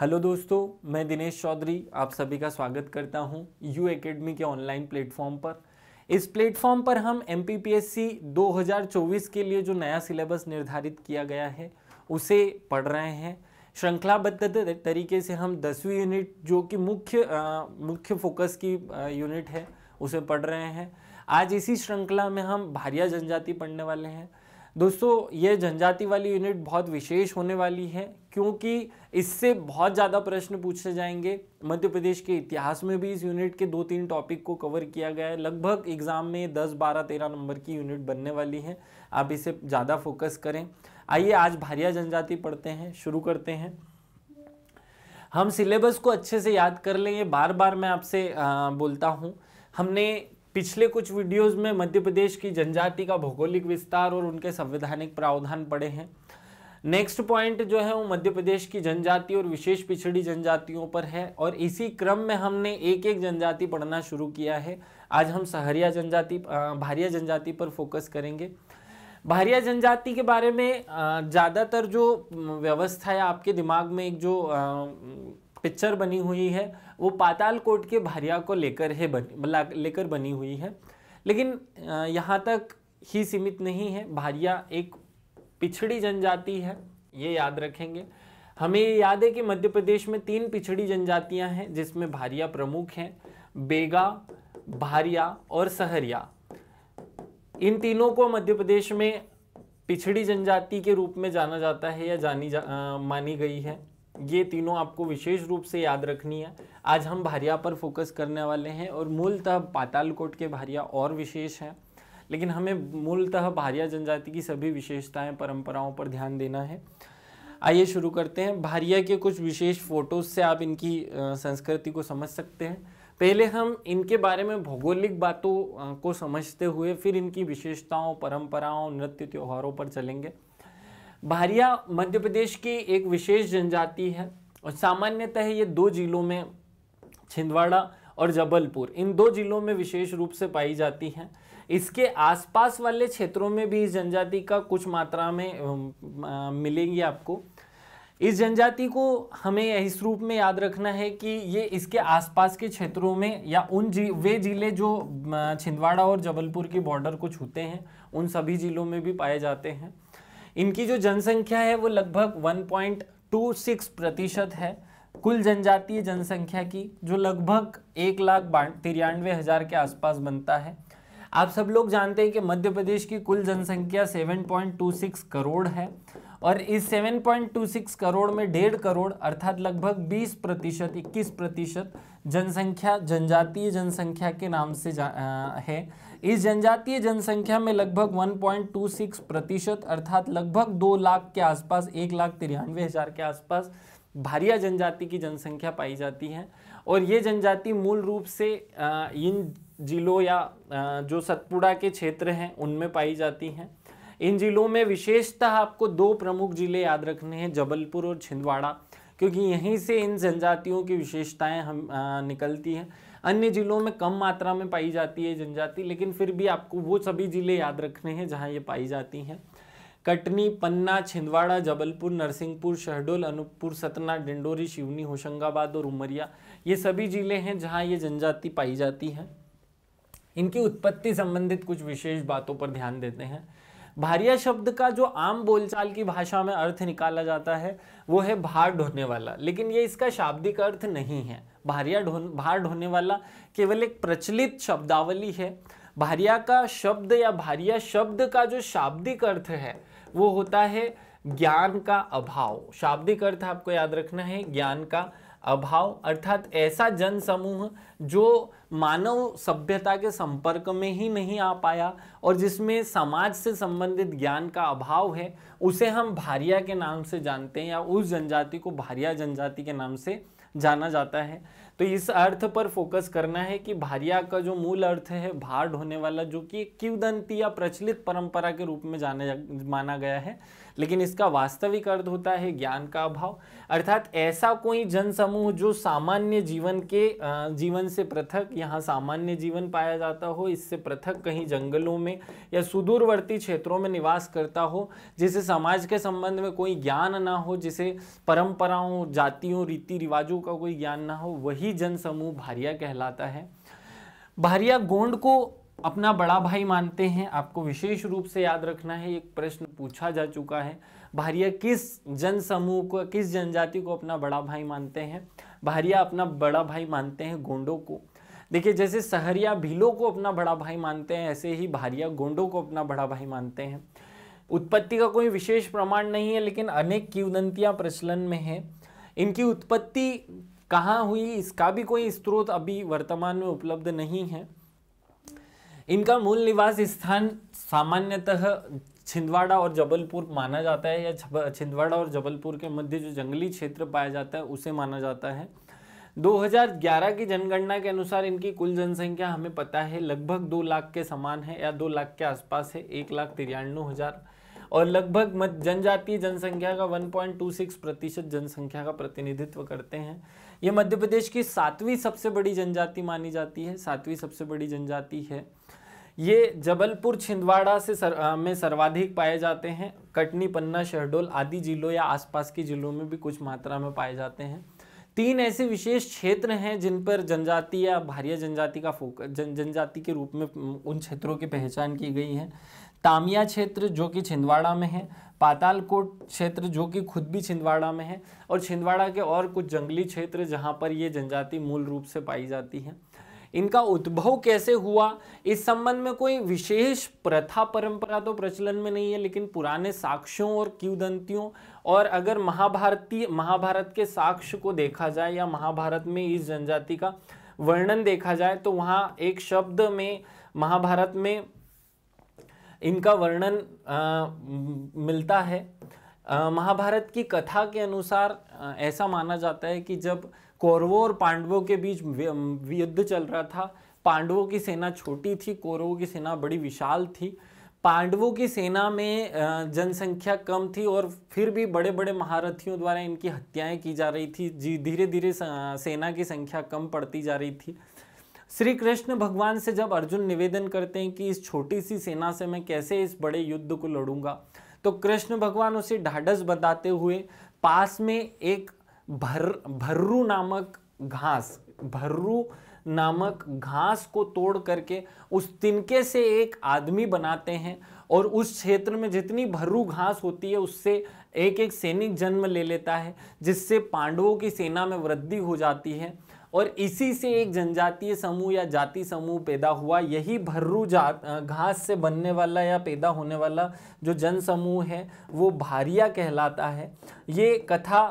hello दोस्तों मैं दिनेश चौधरी आप सभी का स्वागत करता हूं यू एकेडमी के ऑनलाइन प्लेटफॉर्म पर इस प्लेटफॉर्म पर हम एम 2024 के लिए जो नया सिलेबस निर्धारित किया गया है उसे पढ़ रहे हैं श्रृंखलाबद्ध तरीके से हम दसवीं यूनिट जो कि मुख्य आ, मुख्य फोकस की यूनिट है उसे पढ़ रहे हैं आज इसी श्रृंखला में हम भारिया जनजाति पढ़ने वाले हैं दोस्तों ये जनजाति वाली यूनिट बहुत विशेष होने वाली है क्योंकि इससे बहुत ज़्यादा प्रश्न पूछे जाएंगे मध्य प्रदेश के इतिहास में भी इस यूनिट के दो तीन टॉपिक को कवर किया गया है लगभग एग्ज़ाम में दस बारह तेरह नंबर की यूनिट बनने वाली है आप इसे ज़्यादा फोकस करें आइए आज भारिया जनजाति पढ़ते हैं शुरू करते हैं हम सिलेबस को अच्छे से याद कर लें ये बार बार मैं आपसे बोलता हूँ हमने पिछले कुछ वीडियोस में मध्य प्रदेश की जनजाति का भौगोलिक विस्तार और उनके संवैधानिक प्रावधान पड़े हैं नेक्स्ट पॉइंट जो है वो मध्य प्रदेश की जनजाति और विशेष पिछड़ी जनजातियों पर है और इसी क्रम में हमने एक एक जनजाति पढ़ना शुरू किया है आज हम सहरिया जनजाति भारिया जनजाति पर फोकस करेंगे भारिया जनजाति के बारे में ज़्यादातर जो व्यवस्था है आपके दिमाग में एक जो पिक्चर बनी हुई है वो पाताल कोट के भारिया को लेकर है बन लेकर बनी हुई है लेकिन यहाँ तक ही सीमित नहीं है भारिया एक पिछड़ी जनजाति है ये याद रखेंगे हमें ये याद है कि मध्य प्रदेश में तीन पिछड़ी जनजातियाँ हैं जिसमें भारिया प्रमुख हैं बेगा भारिया और सहरिया इन तीनों को मध्य प्रदेश में पिछड़ी जनजाति के रूप में जाना जाता है या जानी जा, आ, मानी गई है ये तीनों आपको विशेष रूप से याद रखनी है आज हम भारिया पर फोकस करने वाले हैं और मूलतः पातालकोट के भारिया और विशेष हैं लेकिन हमें मूलतः भारिया जनजाति की सभी विशेषताएं परंपराओं पर ध्यान देना है आइए शुरू करते हैं भारिया के कुछ विशेष फोटोज से आप इनकी संस्कृति को समझ सकते हैं पहले हम इनके बारे में भौगोलिक बातों को समझते हुए फिर इनकी विशेषताओं परंपराओं नृत्य त्योहारों पर चलेंगे बहरिया मध्य प्रदेश की एक विशेष जनजाति है और सामान्यतः ये दो जिलों में छिंदवाड़ा और जबलपुर इन दो जिलों में विशेष रूप से पाई जाती हैं इसके आसपास वाले क्षेत्रों में भी इस जनजाति का कुछ मात्रा में मिलेंगी आपको इस जनजाति को हमें इस रूप में याद रखना है कि ये इसके आसपास के क्षेत्रों में या उन जी वे ज़िले जो छिंदवाड़ा और जबलपुर की बॉर्डर को छूते हैं उन सभी ज़िलों में भी पाए जाते हैं इनकी जो जनसंख्या है वो लगभग 1.26 प्रतिशत है कुल जनजातीय जनसंख्या की जो लगभग एक लाख तिरानवे हज़ार के आसपास बनता है आप सब लोग जानते हैं कि मध्य प्रदेश की कुल जनसंख्या 7.26 करोड़ है और इस 7.26 करोड़ में डेढ़ करोड़ अर्थात लगभग 20 प्रतिशत इक्कीस प्रतिशत जनसंख्या जनजातीय जनसंख्या के नाम से जा, आ, है इस जनजातीय जनसंख्या में लगभग 1.26 प्रतिशत अर्थात लगभग दो लाख के आसपास एक लाख तिरानवे हज़ार के आसपास भारिया जनजाति की जनसंख्या पाई जाती है और ये जनजाति मूल रूप से इन जिलों या जो सतपुड़ा के क्षेत्र हैं उनमें पाई जाती हैं इन जिलों में विशेषतः आपको दो प्रमुख जिले याद रखने हैं जबलपुर और छिंदवाड़ा क्योंकि यहीं से इन जनजातियों की विशेषताएं हम आ, निकलती हैं अन्य जिलों में कम मात्रा में पाई जाती है जनजाति लेकिन फिर भी आपको वो सभी जिले याद रखने हैं जहाँ ये पाई जाती हैं कटनी पन्ना छिंदवाड़ा जबलपुर नरसिंहपुर शहडोल अनूपपुर सतना डिंडोरी शिवनी होशंगाबाद और उमरिया ये सभी जिले हैं जहाँ ये जनजाति पाई जाती है इनकी उत्पत्ति संबंधित कुछ विशेष बातों पर ध्यान देते हैं भारिया शब्द का जो आम बोलचाल की भाषा में अर्थ निकाला जाता है वो है भार ढोने वाला लेकिन ये इसका शाब्दिक अर्थ नहीं है भारिया ढोन भार ढोने वाला केवल एक प्रचलित शब्दावली है भारिया का शब्द या भारिया शब्द का जो शाब्दिक अर्थ है वो होता है ज्ञान का अभाव शाब्दिक अर्थ आपको याद रखना है ज्ञान का अभाव अर्थात ऐसा जन समूह जो मानव सभ्यता के संपर्क में ही नहीं आ पाया और जिसमें समाज से संबंधित ज्ञान का अभाव है उसे हम भारिया के नाम से जानते हैं या उस जनजाति को भारिया जनजाति के नाम से जाना जाता है तो इस अर्थ पर फोकस करना है कि भारिया का जो मूल अर्थ है भार होने वाला जो कि किवदंती या प्रचलित परंपरा के रूप में जाने जा, माना गया है लेकिन इसका वास्तविक अर्थ होता है ज्ञान का अभाव अर्थात ऐसा कोई जनसमूह जो सामान्य जीवन के जीवन से पृथक यहाँ सामान्य जीवन पाया जाता हो इससे पृथक कहीं जंगलों में या सुदूरवर्ती क्षेत्रों में निवास करता हो जिसे समाज के संबंध में कोई ज्ञान ना हो जिसे परंपराओं जातियों रीति रिवाजों का कोई ज्ञान ना हो वही भी जनसमूह भारिया कहलाता है भारिया गोंड को अपना बड़ा भाई मानते हैं आपको विशेष रूप से याद रखना है एक प्रश्न पूछा जा चुका है भारिया किस जन समूह को किस जनजाति को अपना बड़ा भाई मानते हैं भारिया अपना बड़ा भाई मानते हैं गोंडों को देखिए जैसे सहरिया भीलों को अपना बड़ा भाई मानते हैं ऐसे ही भारिया गोंडों को अपना बड़ा भाई मानते हैं उत्पत्ति का कोई विशेष प्रमाण नहीं है लेकिन अनेक किवदंतियाँ प्रचलन में हैं इनकी उत्पत्ति कहाँ हुई इसका भी कोई स्रोत अभी वर्तमान में उपलब्ध नहीं है इनका मूल निवास स्थान सामान्यतः छिंदवाड़ा और जबलपुर माना जाता है या छिंदवाड़ा और जबलपुर के मध्य जो जंगली क्षेत्र पाया जाता है उसे माना जाता है 2011 की जनगणना के अनुसार इनकी कुल जनसंख्या हमें पता है लगभग दो लाख के समान है या दो लाख के आसपास है एक लाख तिरानवे हज़ार और लगभग जनजातीय जनसंख्या का 1.26 प्रतिशत जनसंख्या का प्रतिनिधित्व करते हैं ये मध्य प्रदेश की सातवीं सबसे बड़ी जनजाति मानी जाती है सातवीं सबसे बड़ी जनजाति है ये जबलपुर छिंदवाड़ा से सर, आ, में सर्वाधिक पाए जाते हैं कटनी पन्ना शहडोल आदि जिलों या आसपास के जिलों में भी कुछ मात्रा में पाए जाते हैं तीन ऐसे विशेष क्षेत्र हैं जिन पर जनजाति या भारिया जनजाति का फोकस जन जनजाति के रूप में उन क्षेत्रों की पहचान की गई है तामिया क्षेत्र जो कि छिंदवाड़ा में है पातालकोट क्षेत्र जो कि खुद भी छिंदवाड़ा में है और छिंदवाड़ा के और कुछ जंगली क्षेत्र जहाँ पर ये जनजाति मूल रूप से पाई जाती है इनका उद्भव कैसे हुआ इस संबंध में कोई विशेष प्रथा परंपरा तो प्रचलन में नहीं है लेकिन पुराने साक्ष्यों और क्यूदंतियों और अगर महाभारतीय महाभारत के साक्ष्य को देखा जाए या महाभारत में इस जनजाति का वर्णन देखा जाए तो वहाँ एक शब्द में महाभारत में इनका वर्णन मिलता है महाभारत की कथा के अनुसार ऐसा माना जाता है कि जब कौरवों और पांडवों के बीच युद्ध चल रहा था पांडवों की सेना छोटी थी कौरवों की सेना बड़ी विशाल थी पांडवों की सेना में जनसंख्या कम थी और फिर भी बड़े बड़े महारथियों द्वारा इनकी हत्याएं की जा रही थी जी धीरे धीरे सेना की संख्या कम पड़ती जा रही थी श्री कृष्ण भगवान से जब अर्जुन निवेदन करते हैं कि इस छोटी सी सेना से मैं कैसे इस बड़े युद्ध को लड़ूंगा तो कृष्ण भगवान उसे ढाढ़स बताते हुए पास में एक भर भर्रू नामक घास भर्रू नामक घास को तोड़ करके उस तिनके से एक आदमी बनाते हैं और उस क्षेत्र में जितनी भर्रू घास होती है उससे एक एक सैनिक जन्म ले लेता है जिससे पांडवों की सेना में वृद्धि हो जाती है और इसी से एक जनजातीय समूह या जाति समूह पैदा हुआ यही भर्रू जात घास से बनने वाला या पैदा होने वाला जो जन समूह है वो भारिया कहलाता है ये कथा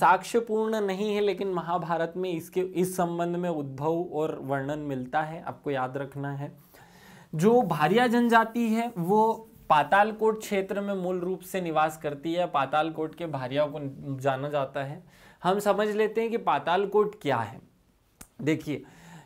साक्ष्यपूर्ण नहीं है लेकिन महाभारत में इसके इस संबंध में उद्भव और वर्णन मिलता है आपको याद रखना है जो भारिया जनजाति है वो पातालकोट क्षेत्र में मूल रूप से निवास करती है पातालकोट के भारिया को जाना जाता है हम समझ लेते हैं कि पाताल कोट क्या है देखिए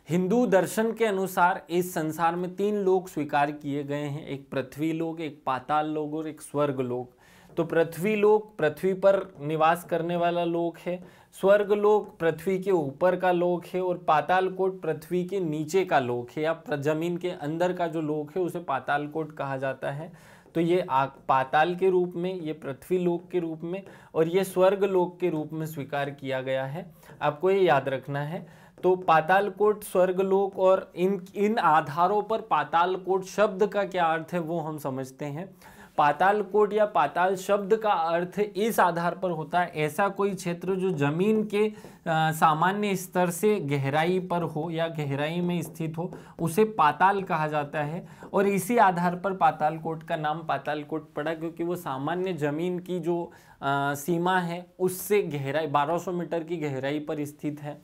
हिंदू दर्शन के अनुसार इस संसार में तीन लोग स्वीकार किए गए हैं एक पृथ्वी लोग एक पाताल लोग और एक स्वर्ग लोग तो पृथ्वी लोग पृथ्वी पर निवास करने वाला लोग है स्वर्ग लोग पृथ्वी के ऊपर का लोग है और पाताल कोट पृथ्वी के नीचे का लोग है या जमीन के अंदर का जो लोग है उसे पाताल कोट कहा जाता है तो ये आग पाताल के रूप में ये पृथ्वी लोक के रूप में और ये स्वर्ग लोक के रूप में स्वीकार किया गया है आपको ये याद रखना है तो पातालकोट स्वर्गलोक और इन इन आधारों पर पातालकोट शब्द का क्या अर्थ है वो हम समझते हैं पाताल कोट या पाताल शब्द का अर्थ इस आधार पर होता है ऐसा कोई क्षेत्र जो जमीन के सामान्य स्तर से गहराई पर हो या गहराई में स्थित हो उसे पाताल कहा जाता है और इसी आधार पर पाताल कोट का नाम पाताल कोट पड़ा क्योंकि वो सामान्य जमीन की जो आ, सीमा है उससे गहराई 1200 मीटर की गहराई पर स्थित है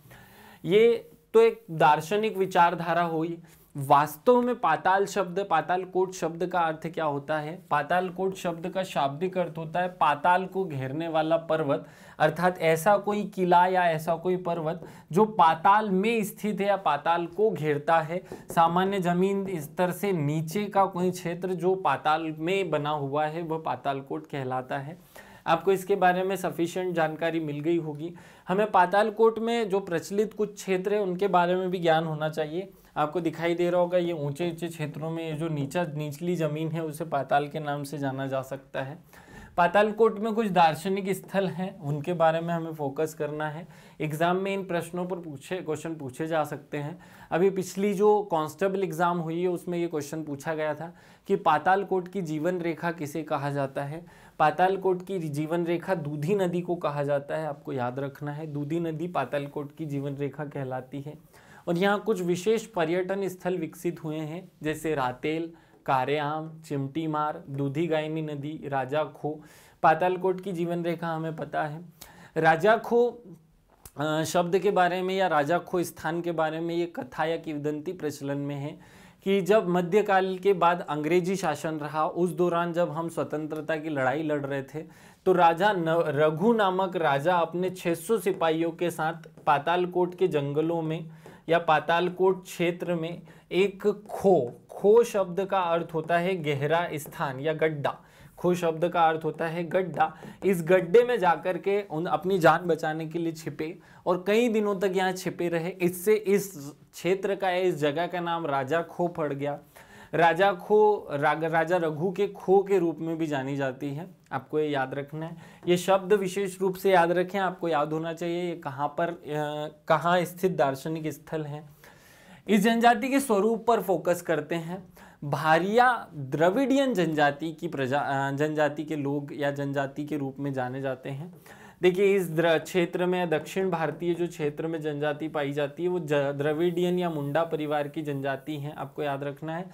ये तो एक दार्शनिक विचारधारा हुई वास्तव में पाताल शब्द पाताल कोट शब्द का अर्थ क्या होता है पाताल कोट शब्द का शाब्दिक अर्थ होता है पाताल को घेरने वाला पर्वत अर्थात ऐसा कोई किला या ऐसा कोई पर्वत जो पाताल में स्थित है या पाताल को घेरता है सामान्य जमीन स्तर से नीचे का कोई क्षेत्र जो पाताल में बना हुआ है वह पाताल कोट कहलाता है आपको इसके बारे में सफिशियंट जानकारी मिल गई होगी हमें पाताल कोट में जो प्रचलित कुछ क्षेत्र है उनके बारे में भी ज्ञान होना चाहिए आपको दिखाई दे रहा होगा ये ऊंचे ऊंचे क्षेत्रों में ये जो नीचा निचली ज़मीन है उसे पाताल के नाम से जाना जा सकता है पातालकोट में कुछ दार्शनिक स्थल हैं उनके बारे में हमें फोकस करना है एग्ज़ाम में इन प्रश्नों पर पूछे क्वेश्चन पूछे जा सकते हैं अभी पिछली जो कांस्टेबल एग्ज़ाम हुई है उसमें ये क्वेश्चन पूछा गया था कि पातालकोट की जीवन रेखा किसे कहा जाता है पातालकोट की जीवन रेखा दूधी नदी को कहा जाता है आपको याद रखना है दूधी नदी पातालकोट की जीवन रेखा कहलाती है और यहाँ कुछ विशेष पर्यटन स्थल विकसित हुए हैं जैसे रातेल कारेआम चिमटी मार दूधी गायनी नदी राजा खो पातालकोट की जीवन रेखा हमें पता है राजा खो शब्द के बारे में या राजा खो स्थान के बारे में ये कथा या किवदंती प्रचलन में है कि जब मध्यकाल के बाद अंग्रेजी शासन रहा उस दौरान जब हम स्वतंत्रता की लड़ाई लड़ रहे थे तो राजा न, रघु नामक राजा अपने 600 सिपाहियों के साथ पातालकोट के जंगलों में या पातालकोट क्षेत्र में एक खो खो शब्द का अर्थ होता है गहरा स्थान या गड्ढा खो शब्द का अर्थ होता है गड्ढा इस गड्ढे में जाकर के उन अपनी जान बचाने के लिए छिपे और कई दिनों तक यहाँ छिपे रहे इससे इस क्षेत्र का इस जगह का नाम राजा खो पड़ गया राजा खो रा राजा रघु के खो के रूप में भी जानी जाती है आपको ये याद रखना है ये शब्द विशेष रूप से याद रखें आपको याद होना चाहिए ये कहाँ पर कहाँ स्थित दार्शनिक स्थल हैं इस जनजाति के स्वरूप पर फोकस करते हैं भारिया द्रविडियन जनजाति की प्रजा जनजाति के लोग या जनजाति के रूप में जाने जाते हैं देखिए इस क्षेत्र में दक्षिण भारतीय जो क्षेत्र में जनजाति पाई जाती है वो द्रविडियन या मुंडा परिवार की जनजाति हैं आपको याद रखना है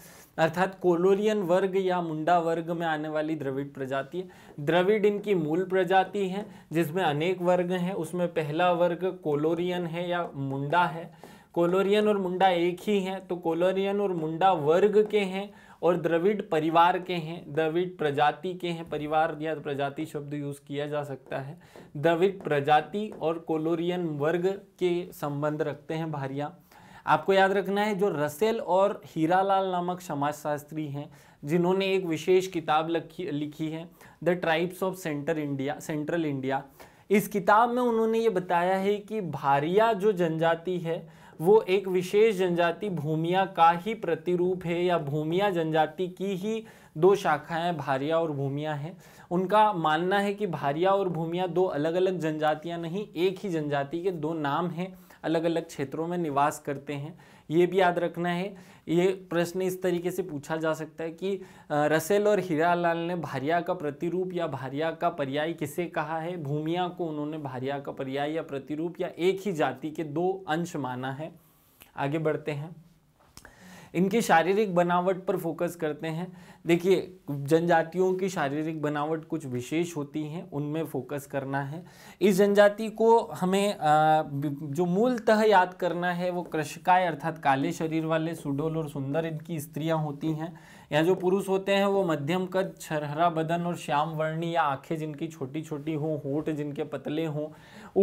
अर्थात कोलोरियन वर्ग या मुंडा वर्ग में आने वाली द्रविड प्रजाति द्रविड इनकी मूल प्रजाति है जिसमें अनेक वर्ग हैं उसमें पहला वर्ग कोलोरियन है या मुंडा है कोलोरियन और मुंडा एक ही हैं तो कोलोरियन और मुंडा वर्ग के हैं और द्रविड़ परिवार के हैं द्रविड़ प्रजाति के हैं परिवार या प्रजाति शब्द यूज़ किया जा सकता है द्रविड़ प्रजाति और कोलोरियन वर्ग के संबंध रखते हैं भारिया आपको याद रखना है जो रसेल और हीरालाल नामक समाजशास्त्री हैं जिन्होंने एक विशेष किताब लिखी लिखी है the tribes of centre India central India इस किताब में उन्होंने ये बताया है कि भारिया जो जनजाति है वो एक विशेष जनजाति भूमिया का ही प्रतिरूप है या भूमिया जनजाति की ही दो शाखाएं भारिया और भूमिया हैं उनका मानना है कि भारिया और भूमिया दो अलग अलग जनजातियां नहीं एक ही जनजाति के दो नाम हैं अलग अलग क्षेत्रों में निवास करते हैं ये भी याद रखना है ये प्रश्न इस तरीके से पूछा जा सकता है कि रसेल और हीरालाल ने भारिया का प्रतिरूप या भारिया का पर्याय किसे कहा है भूमिया को उन्होंने भारिया का पर्याय या प्रतिरूप या एक ही जाति के दो अंश माना है आगे बढ़ते हैं इनकी शारीरिक बनावट पर फोकस करते हैं देखिए जनजातियों की शारीरिक बनावट कुछ विशेष होती हैं उनमें फोकस करना है इस जनजाति को हमें जो मूलतः याद करना है वो कृषकाय अर्थात काले शरीर वाले सुडोल और सुंदर इनकी स्त्रियां होती हैं या जो पुरुष होते हैं वो मध्यम कद छरहरा बदन और श्याम वर्णी या आंखें जिनकी छोटी छोटी हों होठ जिनके पतले हों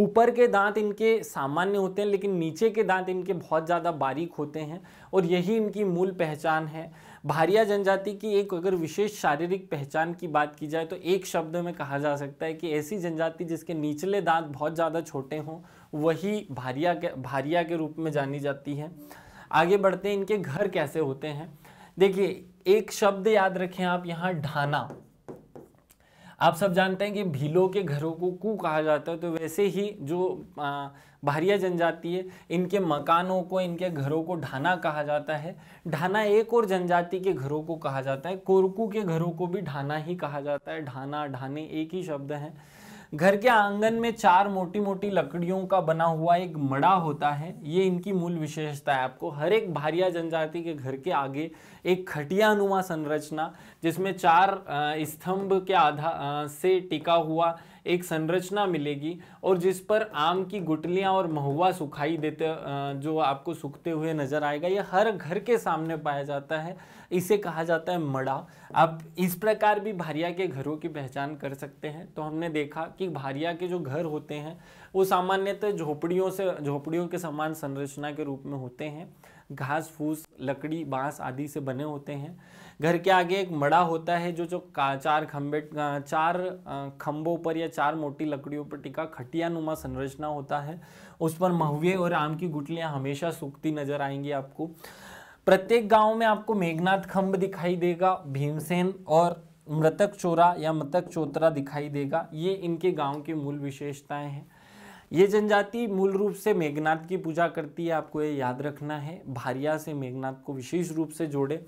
ऊपर के दांत इनके सामान्य होते हैं लेकिन नीचे के दांत इनके बहुत ज़्यादा बारीक होते हैं और यही इनकी मूल पहचान है भारिया जनजाति की एक अगर विशेष शारीरिक पहचान की बात की जाए तो एक शब्द में कहा जा सकता है कि ऐसी जनजाति जिसके निचले दांत बहुत ज़्यादा छोटे हों वही भारिया के भारिया के रूप में जानी जाती है आगे बढ़ते हैं इनके घर कैसे होते हैं देखिए एक शब्द याद रखें आप यहाँ ढाना आप सब जानते हैं कि भीलों के घरों को कु कहा जाता है तो वैसे ही जो भारिया जनजाति है इनके मकानों को इनके घरों को ढाना कहा जाता है ढाना एक और जनजाति के घरों को कहा जाता है कोरकू के घरों को भी ढाना ही कहा जाता है ढाना ढाने एक ही शब्द है घर के आंगन में चार मोटी मोटी लकड़ियों का बना हुआ एक मड़ा होता है ये इनकी मूल विशेषता है आपको हर एक भारिया जनजाति के घर के आगे एक खटिया नुमा संरचना जिसमें चार स्तंभ के आधा से टिका हुआ एक संरचना मिलेगी और जिस पर आम की गुटलियां और महुआ सुखाई देते जो आपको सूखते हुए नजर आएगा यह हर घर के सामने पाया जाता है इसे कहा जाता है मड़ा आप इस प्रकार भी भारिया के घरों की पहचान कर सकते हैं तो हमने देखा कि भारिया के जो घर होते हैं वो सामान्यतः झोपड़ियों से झोपड़ियों के समान संरचना के रूप में होते हैं घास फूस लकड़ी बांस आदि से बने होते हैं घर के आगे एक मड़ा होता है जो जो का चार खम्बे चार खम्बों पर या चार मोटी लकड़ियों पर टिका खटिया नुमा संरचना होता है उस पर महुए और आम की गुटलियाँ हमेशा सूखती नजर आएंगी आपको प्रत्येक गांव में आपको मेघनाथ खम्भ दिखाई देगा भीमसेन और मृतक चोरा या मृतक चोतरा दिखाई देगा ये इनके गांव की मूल विशेषताएं हैं ये जनजाति मूल रूप से मेघनाथ की पूजा करती है आपको ये याद रखना है भारिया से मेघनाथ को विशेष रूप से जोड़े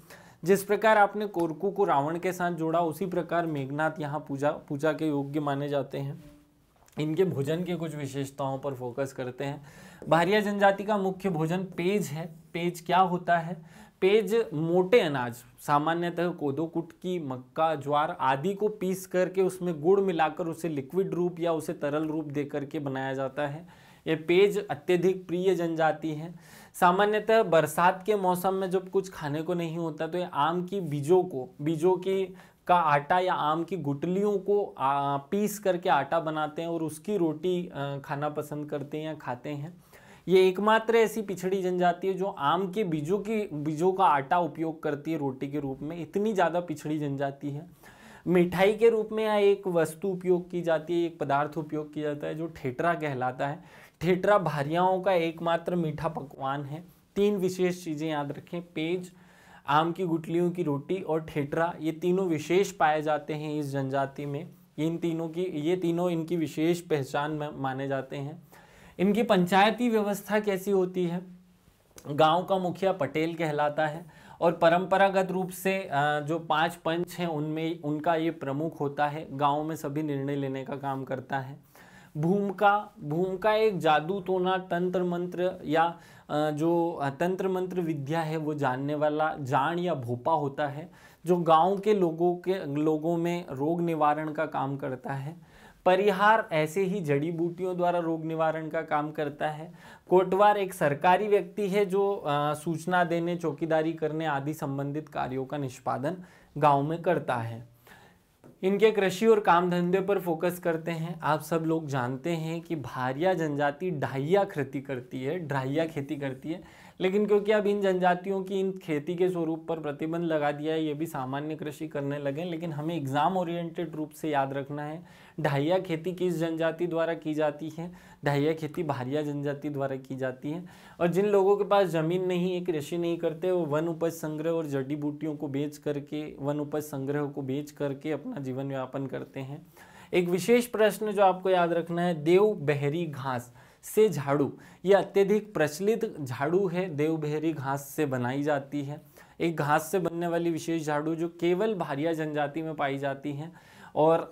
जिस प्रकार आपने कोरकू को रावण के साथ जोड़ा उसी प्रकार मेघनाथ यहाँ पूजा पूजा के योग्य माने जाते हैं इनके भोजन के कुछ विशेषताओं पर फोकस करते हैं बाहरिया जनजाति का मुख्य भोजन पेज है पेज क्या होता है पेज मोटे अनाज सामान्यतः कोदो कुटकी मक्का ज्वार आदि को पीस करके उसमें गुड़ मिलाकर उसे लिक्विड रूप या उसे तरल रूप दे करके बनाया जाता है ये पेज अत्यधिक प्रिय जनजाति है सामान्यतः बरसात के मौसम में जब कुछ खाने को नहीं होता तो ये आम की बीजों को बीजों की का आटा या आम की गुटलियों को आ, पीस करके आटा बनाते हैं और उसकी रोटी आ, खाना पसंद करते हैं या खाते हैं ये एकमात्र ऐसी पिछड़ी जनजाति है जो आम के बीजों की बीजों का आटा उपयोग करती है रोटी के रूप में इतनी ज़्यादा पिछड़ी जनजाति है मिठाई के रूप में यहाँ एक वस्तु उपयोग की जाती है एक पदार्थ उपयोग किया जाता है जो ठेटरा कहलाता है ठेटरा भारियाओं का एकमात्र मीठा पकवान है तीन विशेष चीज़ें याद रखें पेज आम की गुटलियों की रोटी और ठेटरा ये तीनों विशेष पाए जाते हैं इस जनजाति में इन तीनों की ये तीनों इनकी विशेष पहचान माने जाते हैं इनकी पंचायती व्यवस्था कैसी होती है गांव का मुखिया पटेल कहलाता है और परंपरागत रूप से जो पांच पंच हैं उनमें उनका ये प्रमुख होता है गांव में सभी निर्णय लेने का काम करता है भूमिका भूमिका एक जादू टोना तंत्र मंत्र या जो तंत्र मंत्र विद्या है वो जानने वाला जान या भोपा होता है जो गांव के लोगों के लोगों में रोग निवारण का काम करता है परिहार ऐसे ही जड़ी बूटियों द्वारा रोग निवारण का काम करता है कोटवार एक सरकारी व्यक्ति है जो आ, सूचना देने चौकीदारी करने आदि संबंधित कार्यों का निष्पादन गाँव में करता है इनके कृषि और काम धंधे पर फोकस करते हैं आप सब लोग जानते हैं कि भारिया जनजाति ढाइया खेती करती है ढाइया खेती करती है लेकिन क्योंकि अब इन जनजातियों की इन खेती के स्वरूप पर प्रतिबंध लगा दिया है ये भी सामान्य कृषि करने लगे लेकिन हमें एग्ज़ाम ओरिएंटेड रूप से याद रखना है ढाइया खेती किस जनजाति द्वारा की जाती है ढाइया खेती भारिया जनजाति द्वारा की जाती है और जिन लोगों के पास ज़मीन नहीं है कृषि नहीं करते वो वन उपज संग्रह और जड़ी बूटियों को बेच करके वन उपज संग्रह को बेच करके अपना जीवन यापन करते हैं एक विशेष प्रश्न जो आपको याद रखना है देव बहरी घास से झाड़ू ये अत्यधिक प्रचलित झाड़ू है देवभेरी घास से बनाई जाती है एक घास से बनने वाली विशेष झाड़ू जो केवल भारिया जनजाति में पाई जाती हैं और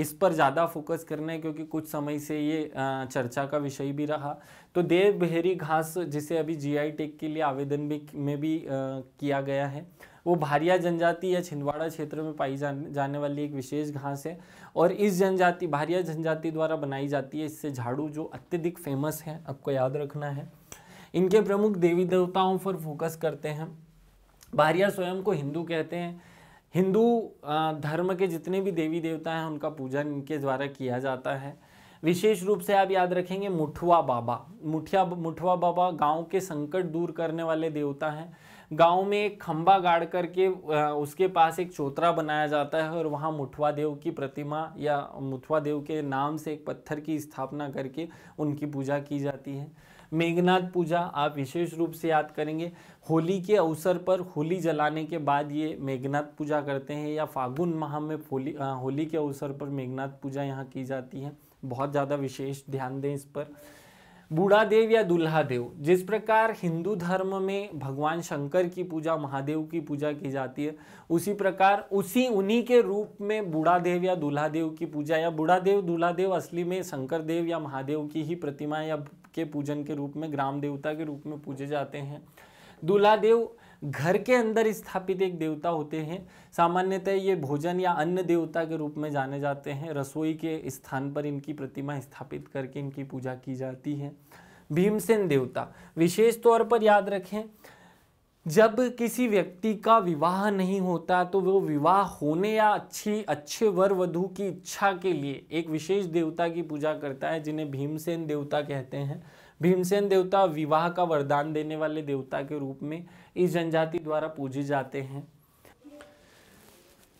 इस पर ज़्यादा फोकस करना है क्योंकि कुछ समय से ये चर्चा का विषय भी रहा तो देवभेरी घास जिसे अभी जीआई टेक के लिए आवेदन भी में भी किया गया है वो भारिया जनजाति या छिंदवाड़ा क्षेत्र में पाई जाने वाली एक विशेष घास है और इस जनजाति भारिया जनजाति द्वारा बनाई जाती है इससे झाड़ू जो अत्यधिक फेमस है आपको याद रखना है इनके प्रमुख देवी देवताओं पर फोकस करते हैं भारिया स्वयं को हिंदू कहते हैं हिंदू धर्म के जितने भी देवी देवता हैं उनका पूजन इनके द्वारा किया जाता है विशेष रूप से आप याद रखेंगे मुठवा बाबा मुठिया मुठवा बाबा गांव के संकट दूर करने वाले देवता हैं गांव में एक खंबा गाड़ करके उसके पास एक चोतरा बनाया जाता है और वहाँ मुठवा देव की प्रतिमा या मुठवा देव के नाम से एक पत्थर की स्थापना करके उनकी पूजा की जाती है मेघनाथ पूजा आप विशेष रूप से याद करेंगे होली के अवसर पर होली जलाने के बाद ये मेघनाथ पूजा करते हैं या फागुन माह में होली होली के अवसर पर मेघनाथ पूजा यहाँ की जाती है बहुत ज़्यादा विशेष ध्यान दें इस पर बूढ़ा देव या दुल्हा देव जिस प्रकार हिंदू धर्म में भगवान शंकर की पूजा महादेव की पूजा की जाती है उसी प्रकार उसी उन्हीं के रूप में बूढ़ा देव या दुल्हा देव की पूजा या बूढ़ा देव दुल्हा देव असली में शंकर देव या महादेव की ही प्रतिमा या के पूजन के रूप में ग्राम देवता के रूप में पूजे जाते हैं दुल्हा देव घर के अंदर स्थापित एक देवता होते हैं सामान्यतः ये भोजन या अन्य देवता के रूप में जाने जाते हैं रसोई के स्थान पर इनकी प्रतिमा स्थापित करके इनकी पूजा की जाती है भीमसेन देवता विशेष तौर पर याद रखें जब किसी व्यक्ति का विवाह नहीं होता तो वो विवाह होने या अच्छी अच्छे वर वधु की इच्छा के लिए एक विशेष देवता की पूजा करता है जिन्हें भीमसेन देवता कहते हैं भीमसेन देवता विवाह का वरदान देने वाले देवता के रूप में इस जनजाति द्वारा पूजे जाते हैं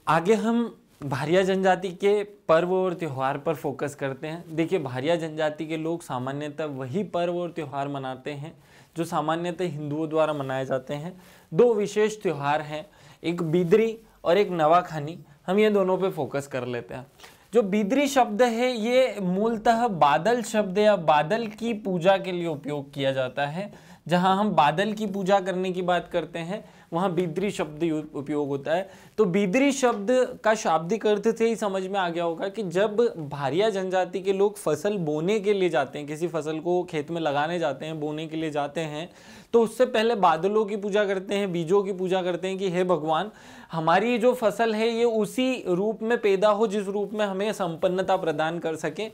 आगे हम भारिया जनजाति के पर्व और त्यौहार पर फोकस करते हैं देखिए भारिया जनजाति के लोग सामान्यतः वही पर्व और त्यौहार मनाते हैं जो सामान्यतः हिंदुओं द्वारा मनाए जाते हैं दो विशेष त्यौहार हैं एक बिदरी और एक नवाखानी हम ये दोनों पे फोकस कर लेते हैं जो बिदरी शब्द है ये मूलतः बादल शब्द या बादल की पूजा के लिए उपयोग किया जाता है जहाँ हम बादल की पूजा करने की बात करते हैं वहाँ बिद्री शब्द उपयोग होता है तो बिद्री शब्द का शाब्दिक अर्थ से ही समझ में आ गया होगा कि जब भारिया जनजाति के लोग फसल बोने के लिए जाते हैं किसी फसल को खेत में लगाने जाते हैं बोने के लिए जाते हैं तो उससे पहले बादलों की पूजा करते हैं बीजों की पूजा करते हैं कि हे भगवान हमारी जो फसल है ये उसी रूप में पैदा हो जिस रूप में हमें संपन्नता प्रदान कर सके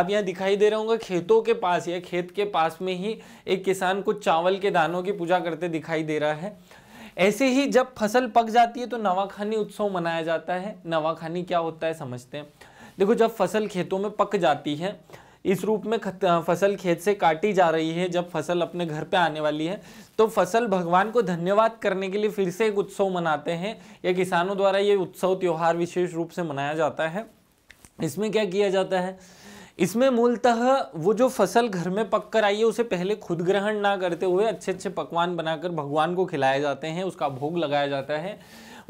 आप यहाँ दिखाई दे रहा होंगे खेतों के पास या खेत के पास में ही एक किसान कुछ चावल के दानों की पूजा करते दिखाई दे रहा है ऐसे ही जब फसल पक जाती है तो नवाखानी उत्सव मनाया जाता है नवाखानी क्या होता है समझते हैं देखो जब फसल खेतों में पक जाती है इस रूप में फसल खेत से काटी जा रही है जब फसल अपने घर पे आने वाली है तो फसल भगवान को धन्यवाद करने के लिए फिर से एक उत्सव मनाते हैं या किसानों द्वारा ये उत्सव त्यौहार विशेष रूप से मनाया जाता है इसमें क्या किया जाता है इसमें मूलतः वो जो फसल घर में पक कर आई है उसे पहले खुद ग्रहण ना करते हुए अच्छे अच्छे पकवान बनाकर भगवान को खिलाए जाते हैं उसका भोग लगाया जाता है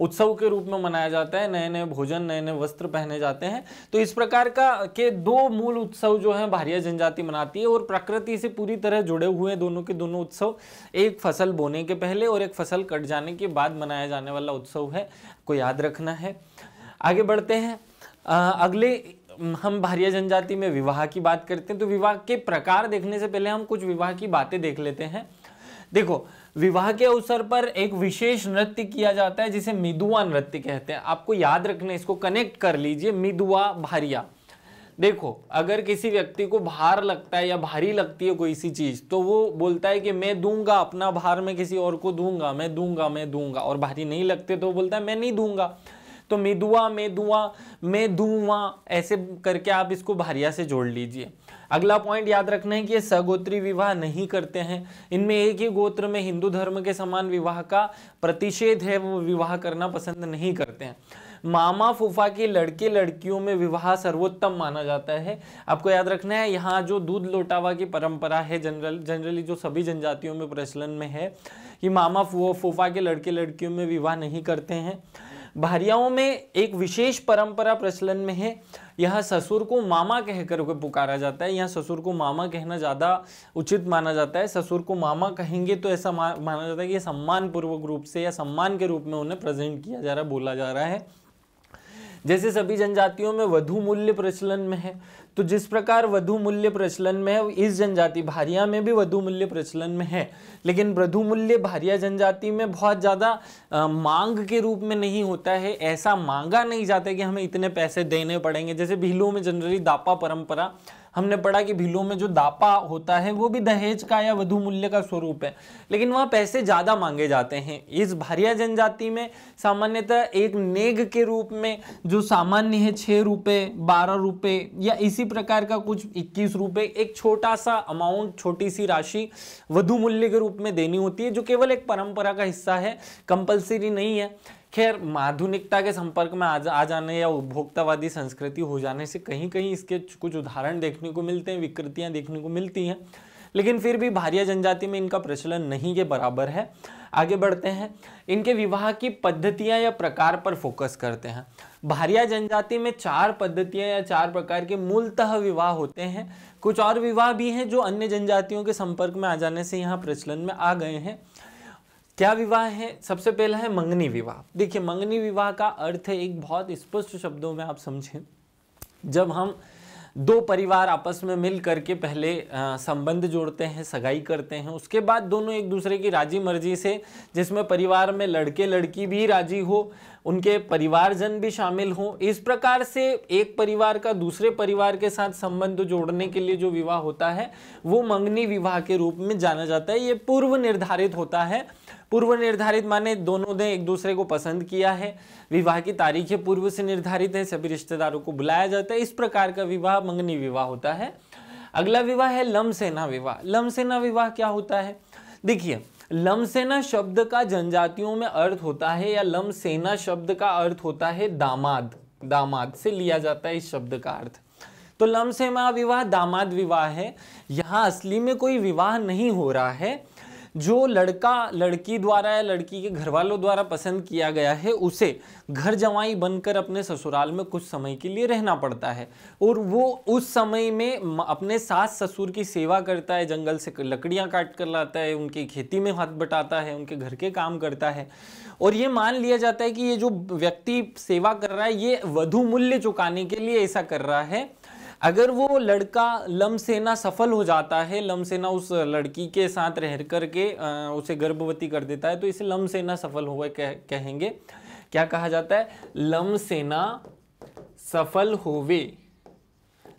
उत्सव के रूप में मनाया जाता है नए नए भोजन नए नए वस्त्र पहने जाते हैं तो इस प्रकार का के दो मूल उत्सव जो है भारिया जनजाति मनाती है और प्रकृति से पूरी तरह जुड़े हुए दोनों के दोनों उत्सव एक फसल बोने के पहले और एक फसल कट जाने के बाद मनाया जाने वाला उत्सव है को याद रखना है आगे बढ़ते हैं आ, अगले हम भारिया जनजाति में विवाह की बात करते हैं तो विवाह के प्रकार देखने से पहले हम कुछ विवाह की बातें देख लेते हैं देखो विवाह के अवसर पर एक विशेष नृत्य किया जाता है जिसे मिदुआ नृत्य कहते हैं आपको याद रखना इसको कनेक्ट कर लीजिए मिदुआ भारिया देखो अगर किसी व्यक्ति को भार लगता है या भारी लगती है कोई सी चीज तो वो बोलता है कि मैं दूंगा अपना भार मैं किसी और को दूंगा मैं दूंगा मैं दूंगा और भारी नहीं लगते तो वो बोलता है मैं नहीं दूंगा तो मैं दुआ मैं दूंगा ऐसे करके आप इसको भारिया से जोड़ लीजिए अगला पॉइंट याद रखना है कि ये सगोत्री विवाह नहीं करते हैं इनमें एक ही गोत्र में हिंदू धर्म के समान विवाह का प्रतिषेध है वो विवाह करना पसंद नहीं करते हैं मामा फूफा के लड़के लड़कियों में विवाह सर्वोत्तम माना जाता है आपको याद रखना है यहाँ जो दूध लोटावा की परंपरा है जनरल जनरली जो सभी जनजातियों में प्रचलन में है कि मामा फूफा के लड़के लड़कियों में विवाह नहीं करते हैं भारियाओं में एक विशेष परंपरा प्रचलन में है यहाँ ससुर को मामा कहकर के पुकारा जाता है यहाँ ससुर को मामा कहना ज़्यादा उचित माना जाता है ससुर को मामा कहेंगे तो ऐसा माना जाता है कि सम्मानपूर्वक रूप से या सम्मान के रूप में उन्हें प्रेजेंट किया जा रहा है बोला जा रहा है जैसे सभी जनजातियों में वधु मूल्य प्रचलन में है तो जिस प्रकार वधु मूल्य प्रचलन में है इस जनजाति भारिया में भी वधु मूल्य प्रचलन में है लेकिन वधु मूल्य भारिया जनजाति में बहुत ज़्यादा मांग के रूप में नहीं होता है ऐसा मांगा नहीं जाता कि हमें इतने पैसे देने पड़ेंगे जैसे भीलों में जनरली दापा परंपरा हमने पढ़ा कि भीलों में जो दापा होता है वो भी दहेज का या वधु मूल्य का स्वरूप है लेकिन वहाँ पैसे ज़्यादा मांगे जाते हैं इस भारिया जनजाति में सामान्यतः एक नेग के रूप में जो सामान्य है छः रुपये बारह रुपये या इसी प्रकार का कुछ इक्कीस रुपये एक छोटा सा अमाउंट छोटी सी राशि वधु मूल्य के रूप में देनी होती है जो केवल एक परंपरा का हिस्सा है कंपलसरी नहीं है खैर आधुनिकता के संपर्क में आ, जा, आ जाने या उपभोक्तावादी संस्कृति हो जाने से कहीं कहीं इसके कुछ उदाहरण देखने को मिलते हैं विकृतियाँ देखने को मिलती हैं लेकिन फिर भी भारिया जनजाति में इनका प्रचलन नहीं के बराबर है आगे बढ़ते हैं इनके विवाह की पद्धतियाँ या प्रकार पर फोकस करते हैं भारिया जनजाति में चार पद्धतियाँ या चार प्रकार के मूलतः विवाह होते हैं कुछ और विवाह भी हैं जो अन्य जनजातियों के संपर्क में आ जाने से यहाँ प्रचलन में आ गए हैं क्या विवाह है सबसे पहला है मंगनी विवाह देखिए मंगनी विवाह का अर्थ है एक बहुत स्पष्ट शब्दों में आप समझें जब हम दो परिवार आपस में मिल करके पहले संबंध जोड़ते हैं सगाई करते हैं उसके बाद दोनों एक दूसरे की राजी मर्जी से जिसमें परिवार में लड़के लड़की भी राजी हो उनके परिवारजन भी शामिल हों इस प्रकार से एक परिवार का दूसरे परिवार के साथ संबंध जोड़ने के लिए जो विवाह होता है वो मंगनी विवाह के रूप में जाना जाता है ये पूर्व निर्धारित होता है पूर्व निर्धारित माने दोनों ने एक दूसरे को पसंद किया है विवाह की तारीखें पूर्व से निर्धारित है सभी रिश्तेदारों को बुलाया जाता है इस प्रकार का विवाह मंगनी विवाह होता है अगला विवाह है लमसेना विवाह लमसेना विवाह क्या होता है देखिए लमसेना शब्द का जनजातियों में अर्थ होता है या लमसेना शब्द का अर्थ होता है दामाद दामाद से लिया जाता है इस शब्द का अर्थ तो लमसेमा विवाह दामाद विवाह है यहाँ असली में कोई विवाह नहीं हो रहा है जो लड़का लड़की द्वारा या लड़की के घर वालों द्वारा पसंद किया गया है उसे घर जवाई बनकर अपने ससुराल में कुछ समय के लिए रहना पड़ता है और वो उस समय में अपने सास ससुर की सेवा करता है जंगल से लकड़ियाँ काट कर लाता है उनकी खेती में हाथ बटाता है उनके घर के काम करता है और ये मान लिया जाता है कि ये जो व्यक्ति सेवा कर रहा है ये वधु मूल्य चुकाने के लिए ऐसा कर रहा है अगर वो लड़का लमसेना सफल हो जाता है लमसेना उस लड़की के साथ रह कर के उसे गर्भवती कर देता है तो इसे लमसेना सफल हो कह, कहेंगे क्या कहा जाता है लमसेना सफल होवे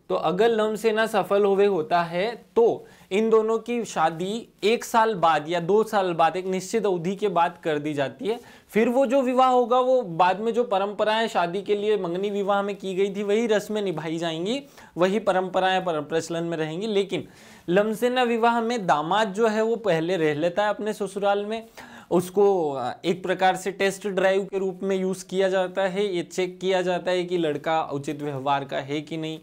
तो अगर लमसेना सफल होवे होता है तो इन दोनों की शादी एक साल बाद या दो साल बाद एक निश्चित अवधि के बाद कर दी जाती है फिर वो जो विवाह होगा वो बाद में जो परंपराएं शादी के लिए मंगनी विवाह में की गई थी वही रस्में निभाई जाएंगी वही परंपराएं प्रचलन में रहेंगी लेकिन लमसेना विवाह में दामाद जो है वो पहले रह लेता है अपने ससुराल में उसको एक प्रकार से टेस्ट ड्राइव के रूप में यूज़ किया जाता है ये चेक किया जाता है कि लड़का उचित व्यवहार का है कि नहीं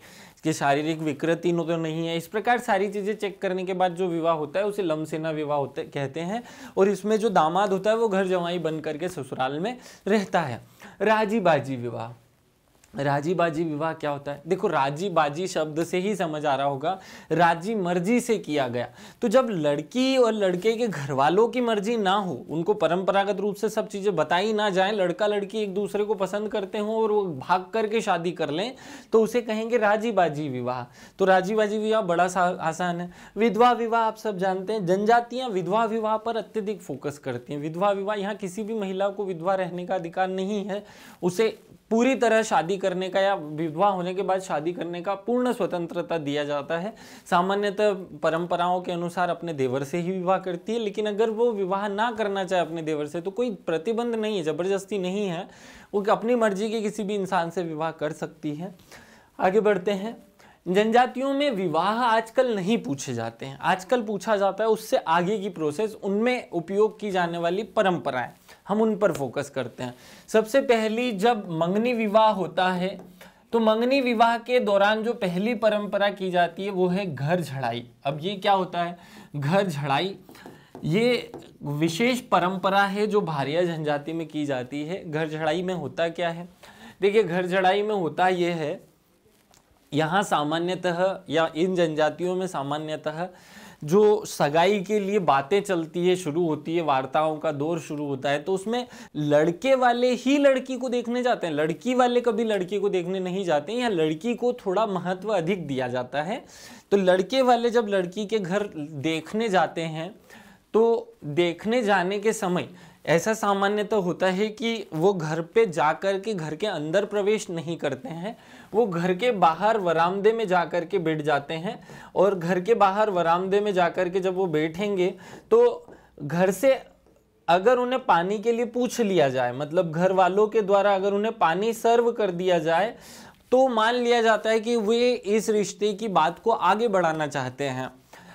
कि शारीरिक विकृति तो नहीं है इस प्रकार सारी चीज़ें चेक करने के बाद जो विवाह होता है उसे लमसेना विवाह होते कहते हैं और इसमें जो दामाद होता है वो घर जवाई बन करके ससुराल में रहता है राजी बाजी विवाह राजी बाजी विवाह क्या होता है देखो राजी बाजी शब्द से ही समझ आ रहा होगा राजी मर्जी से किया गया तो जब लड़की और लड़के के घर वालों की मर्जी ना हो उनको परंपरागत रूप से सब चीज़ें बताई ना जाए लड़का लड़की एक दूसरे को पसंद करते हों और वो भाग करके शादी कर लें तो उसे कहेंगे राजी बाजी विवाह तो राजी बाजी विवाह बड़ा आसान है विधवा विवाह आप सब जानते हैं जनजातियाँ विधवा विवाह पर अत्यधिक फोकस करती हैं विधवा विवाह यहाँ किसी भी महिला को विधवा रहने का अधिकार नहीं है उसे पूरी तरह शादी करने का या विवाह होने के बाद शादी करने का पूर्ण स्वतंत्रता दिया जाता है सामान्यतः परंपराओं के अनुसार अपने देवर से ही विवाह करती है लेकिन अगर वो विवाह ना करना चाहे अपने देवर से तो कोई प्रतिबंध नहीं है ज़बरदस्ती नहीं है वो अपनी मर्जी के किसी भी इंसान से विवाह कर सकती है आगे बढ़ते हैं जनजातियों में विवाह आजकल नहीं पूछे जाते हैं आजकल पूछा जाता है उससे आगे की प्रोसेस उनमें उपयोग की जाने वाली परंपराएं हम उन पर फोकस करते हैं सबसे पहली जब मंगनी विवाह होता है तो मंगनी विवाह के दौरान जो पहली परंपरा की जाती है वो है घर झड़ाई अब ये क्या होता है घर झड़ाई ये विशेष परंपरा है जो भारिया जनजाति में की जाती है घर झड़ाई में होता क्या है देखिए घर झड़ाई में होता यह है यहाँ सामान्यतः या इन जनजातियों में सामान्यतः जो सगाई के लिए बातें चलती है शुरू होती है वार्ताओं का दौर शुरू होता है तो उसमें लड़के वाले ही लड़की को देखने जाते हैं लड़की वाले कभी लड़के को देखने नहीं जाते या लड़की को थोड़ा महत्व अधिक दिया जाता है तो लड़के वाले जब लड़की के घर देखने जाते हैं तो देखने जाने के समय ऐसा सामान्य तो होता है कि वो घर पे जाकर के घर के अंदर प्रवेश नहीं करते हैं वो घर के बाहर वरामदे में जा कर के बैठ जाते हैं और घर के बाहर वरामदे में जा कर के जब वो बैठेंगे तो घर से अगर उन्हें पानी के लिए पूछ लिया जाए मतलब घर वालों के द्वारा अगर उन्हें पानी सर्व कर दिया जाए तो मान लिया जाता है कि वे इस रिश्ते की बात को आगे बढ़ाना चाहते हैं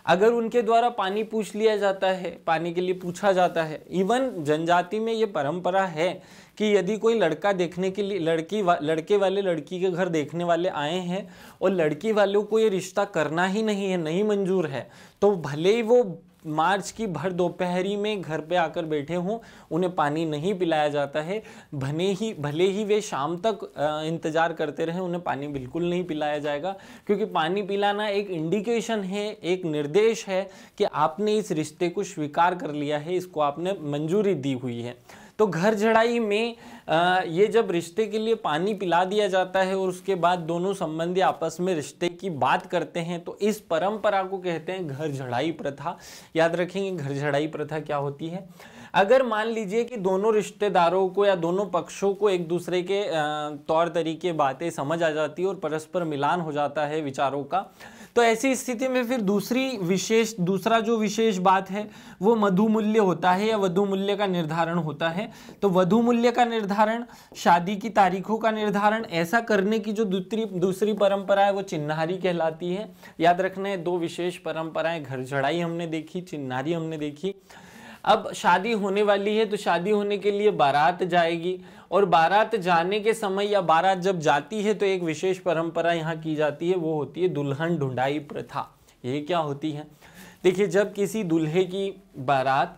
अगर उनके द्वारा पानी पूछ लिया जाता है पानी के लिए पूछा जाता है इवन जनजाति में ये परंपरा है कि यदि कोई लड़का देखने के लिए लड़की वा, लड़के वाले लड़की के घर देखने वाले आए हैं और लड़की वालों को ये रिश्ता करना ही नहीं है नहीं मंजूर है तो भले ही वो मार्च की भर दोपहरी में घर पे आकर बैठे हों उन्हें पानी नहीं पिलाया जाता है भले ही भले ही वे शाम तक इंतज़ार करते रहें उन्हें पानी बिल्कुल नहीं पिलाया जाएगा क्योंकि पानी पिलाना एक इंडिकेशन है एक निर्देश है कि आपने इस रिश्ते को स्वीकार कर लिया है इसको आपने मंजूरी दी हुई है तो घर झड़ाई में आ, ये जब रिश्ते के लिए पानी पिला दिया जाता है और उसके बाद दोनों संबंधी आपस में रिश्ते की बात करते हैं तो इस परंपरा को कहते हैं घर झड़ाई प्रथा याद रखेंगे घर झड़ाई प्रथा क्या होती है अगर मान लीजिए कि दोनों रिश्तेदारों को या दोनों पक्षों को एक दूसरे के तौर तरीके बातें समझ आ जाती है और परस्पर मिलान हो जाता है विचारों का तो ऐसी स्थिति में फिर दूसरी विशेष दूसरा जो विशेष बात है वो मधुमूल्य होता है या वधु मूल्य का निर्धारण होता है तो वधु मूल्य का निर्धारण शादी की तारीखों का निर्धारण ऐसा करने की जो दूसरी दूसरी परंपरा है वो चिन्हारी कहलाती है याद रखना है दो विशेष परंपराएं घर झड़ाई हमने देखी चिन्हारी हमने देखी अब शादी होने वाली है तो शादी होने के लिए बारात जाएगी और बारात जाने के समय या बारात जब जाती है तो एक विशेष परंपरा यहाँ की जाती है वो होती है दुल्हन ढूंढाई प्रथा ये क्या होती है देखिए जब किसी दूल्हे की बारात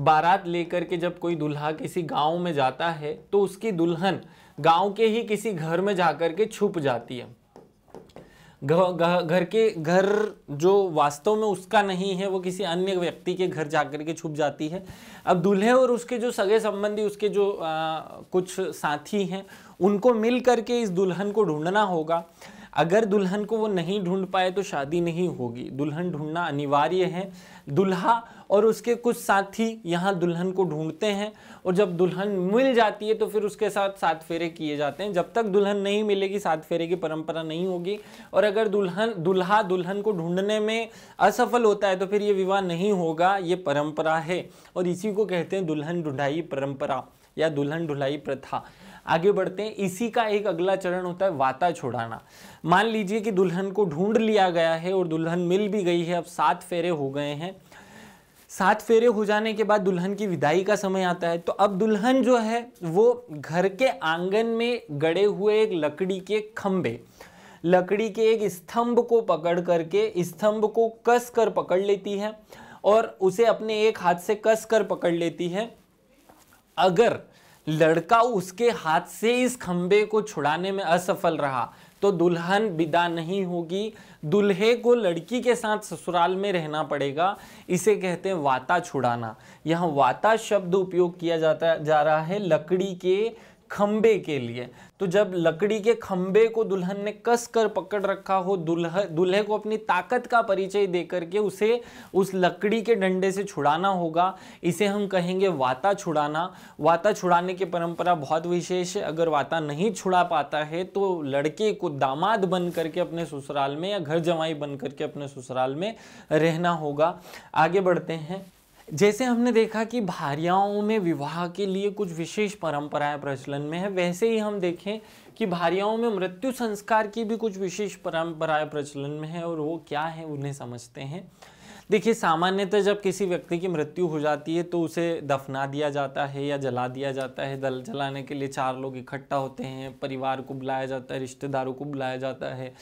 बारात लेकर के जब कोई दूल्हा किसी गांव में जाता है तो उसकी दुल्हन गांव के ही किसी घर में जाकर के छुप जाती है घर के घर जो वास्तव में उसका नहीं है वो किसी अन्य व्यक्ति के घर जाकर के छुप जाती है अब दूल्हे और उसके जो सगे संबंधी उसके जो आ, कुछ साथी हैं उनको मिल करके इस दुल्हन को ढूंढना होगा अगर दुल्हन को वो नहीं ढूंढ पाए तो शादी नहीं होगी दुल्हन ढूंढना अनिवार्य है दुल्हा और उसके कुछ साथी यहाँ दुल्हन को ढूंढते हैं और जब दुल्हन मिल जाती है तो फिर उसके साथ सात फेरे किए जाते हैं जब तक दुल्हन नहीं मिलेगी सात फेरे की परंपरा नहीं होगी और अगर दुल्हन दुल्हा दुल्हन को ढूंढने में असफल होता है तो फिर ये विवाह नहीं होगा ये परंपरा है और इसी को कहते हैं दुल्हन ढुंढाई परंपरा या दुल्हन ढुलाई प्रथा आगे बढ़ते हैं इसी का एक अगला चरण होता है वाता छोड़ाना मान लीजिए कि दुल्हन को ढूंढ लिया गया है और दुल्हन मिल भी गई है अब सात फेरे हो गए हैं सात फेरे हो जाने के बाद दुल्हन की विदाई का समय आता है तो अब दुल्हन जो है वो घर के आंगन में गड़े हुए एक लकड़ी के खम्भे लकड़ी के एक स्तंभ को पकड़ करके स्तंभ को कस कर पकड़ लेती है और उसे अपने एक हाथ से कस कर पकड़ लेती है अगर लड़का उसके हाथ से इस खम्भे को छुड़ाने में असफल रहा तो दुल्हन विदा नहीं होगी दुल्हे को लड़की के साथ ससुराल में रहना पड़ेगा इसे कहते हैं वाता छुड़ाना यहाँ वाता शब्द उपयोग किया जाता जा रहा है लकड़ी के खंबे के लिए तो जब लकड़ी के खंबे को दुल्हन ने कस कर पकड़ रखा हो दुल्ह दुल्हे को अपनी ताकत का परिचय दे करके उसे उस लकड़ी के डंडे से छुड़ाना होगा इसे हम कहेंगे वाता छुड़ाना वाता छुड़ाने की परंपरा बहुत विशेष है अगर वाता नहीं छुड़ा पाता है तो लड़के को दामाद बन करके अपने ससुराल में या घर जमाई बन करके अपने ससुराल में रहना होगा आगे बढ़ते हैं जैसे हमने देखा कि भारियाओं में विवाह के लिए कुछ विशेष परंपराएं प्रचलन में है वैसे ही हम देखें कि भारियाओं में मृत्यु संस्कार की भी कुछ विशेष परंपराएं प्रचलन में है और वो क्या है उन्हें समझते हैं देखिए सामान्यतः जब किसी व्यक्ति की मृत्यु हो जाती है तो उसे दफना दिया जाता है या जला दिया जाता है दल जलाने के लिए चार लोग इकट्ठा होते हैं परिवार को बुलाया जाता है रिश्तेदारों को बुलाया जाता है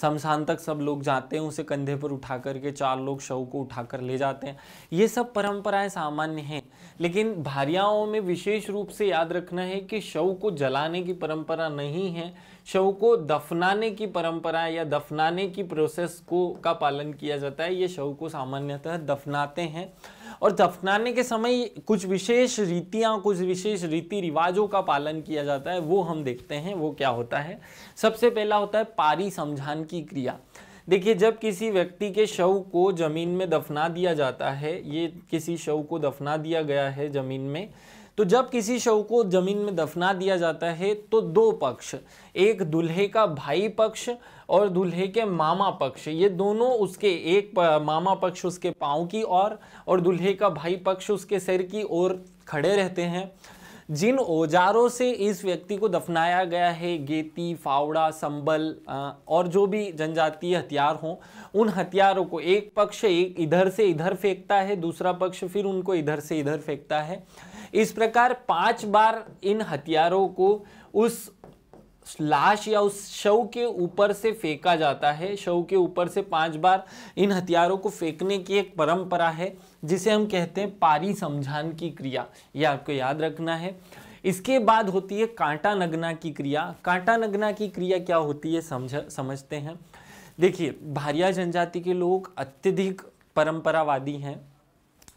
शमशान तक सब लोग जाते हैं उसे कंधे पर उठा करके चार लोग शव को उठा कर ले जाते हैं ये सब परंपराएं सामान्य हैं लेकिन भारियाओं में विशेष रूप से याद रखना है कि शव को जलाने की परंपरा नहीं है शव को दफनाने की परंपरा या दफनाने की प्रोसेस को का पालन किया जाता है ये शव को सामान्यतः दफनाते हैं और दफनाने के समय कुछ विशेष रीतियाँ कुछ विशेष रीति रिवाजों का पालन किया जाता है वो हम देखते हैं वो क्या होता है सबसे पहला होता है पारी समझान की क्रिया देखिए जब किसी व्यक्ति के शव को ज़मीन में दफना दिया जाता है ये किसी शव को दफना दिया गया है ज़मीन में तो जब किसी शव को जमीन में दफना दिया जाता है तो दो पक्ष एक दूल्हे का भाई पक्ष और दूल्हे के मामा पक्ष ये दोनों उसके एक मामा पक्ष उसके पाँव की ओर और, और दूल्हे का भाई पक्ष उसके सिर की ओर खड़े रहते हैं जिन औजारों से इस व्यक्ति को दफनाया गया है गेती फावड़ा संबल और जो भी जनजातीय हथियार हों उन हथियारों को एक पक्ष एक इधर से इधर फेंकता है दूसरा पक्ष फिर उनको इधर से इधर फेंकता है इस प्रकार पांच बार इन हथियारों को उस लाश या उस शव के ऊपर से फेंका जाता है शव के ऊपर से पांच बार इन हथियारों को फेंकने की एक परंपरा है जिसे हम कहते हैं पारी समझान की क्रिया ये आपको याद रखना है इसके बाद होती है कांटा नगना की क्रिया कांटा नगना की क्रिया क्या होती है समझ समझते हैं देखिए भारिया जनजाति के लोग अत्यधिक परंपरावादी हैं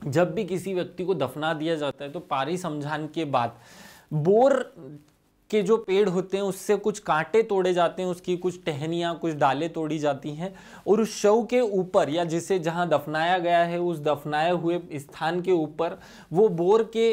जब भी किसी व्यक्ति को दफना दिया जाता है तो पारी समझान के बाद बोर के जो पेड़ होते हैं उससे कुछ कांटे तोड़े जाते हैं उसकी कुछ टहनियाँ कुछ डालें तोड़ी जाती हैं और उस शव के ऊपर या जिसे जहाँ दफनाया गया है उस दफनाए हुए स्थान के ऊपर वो बोर के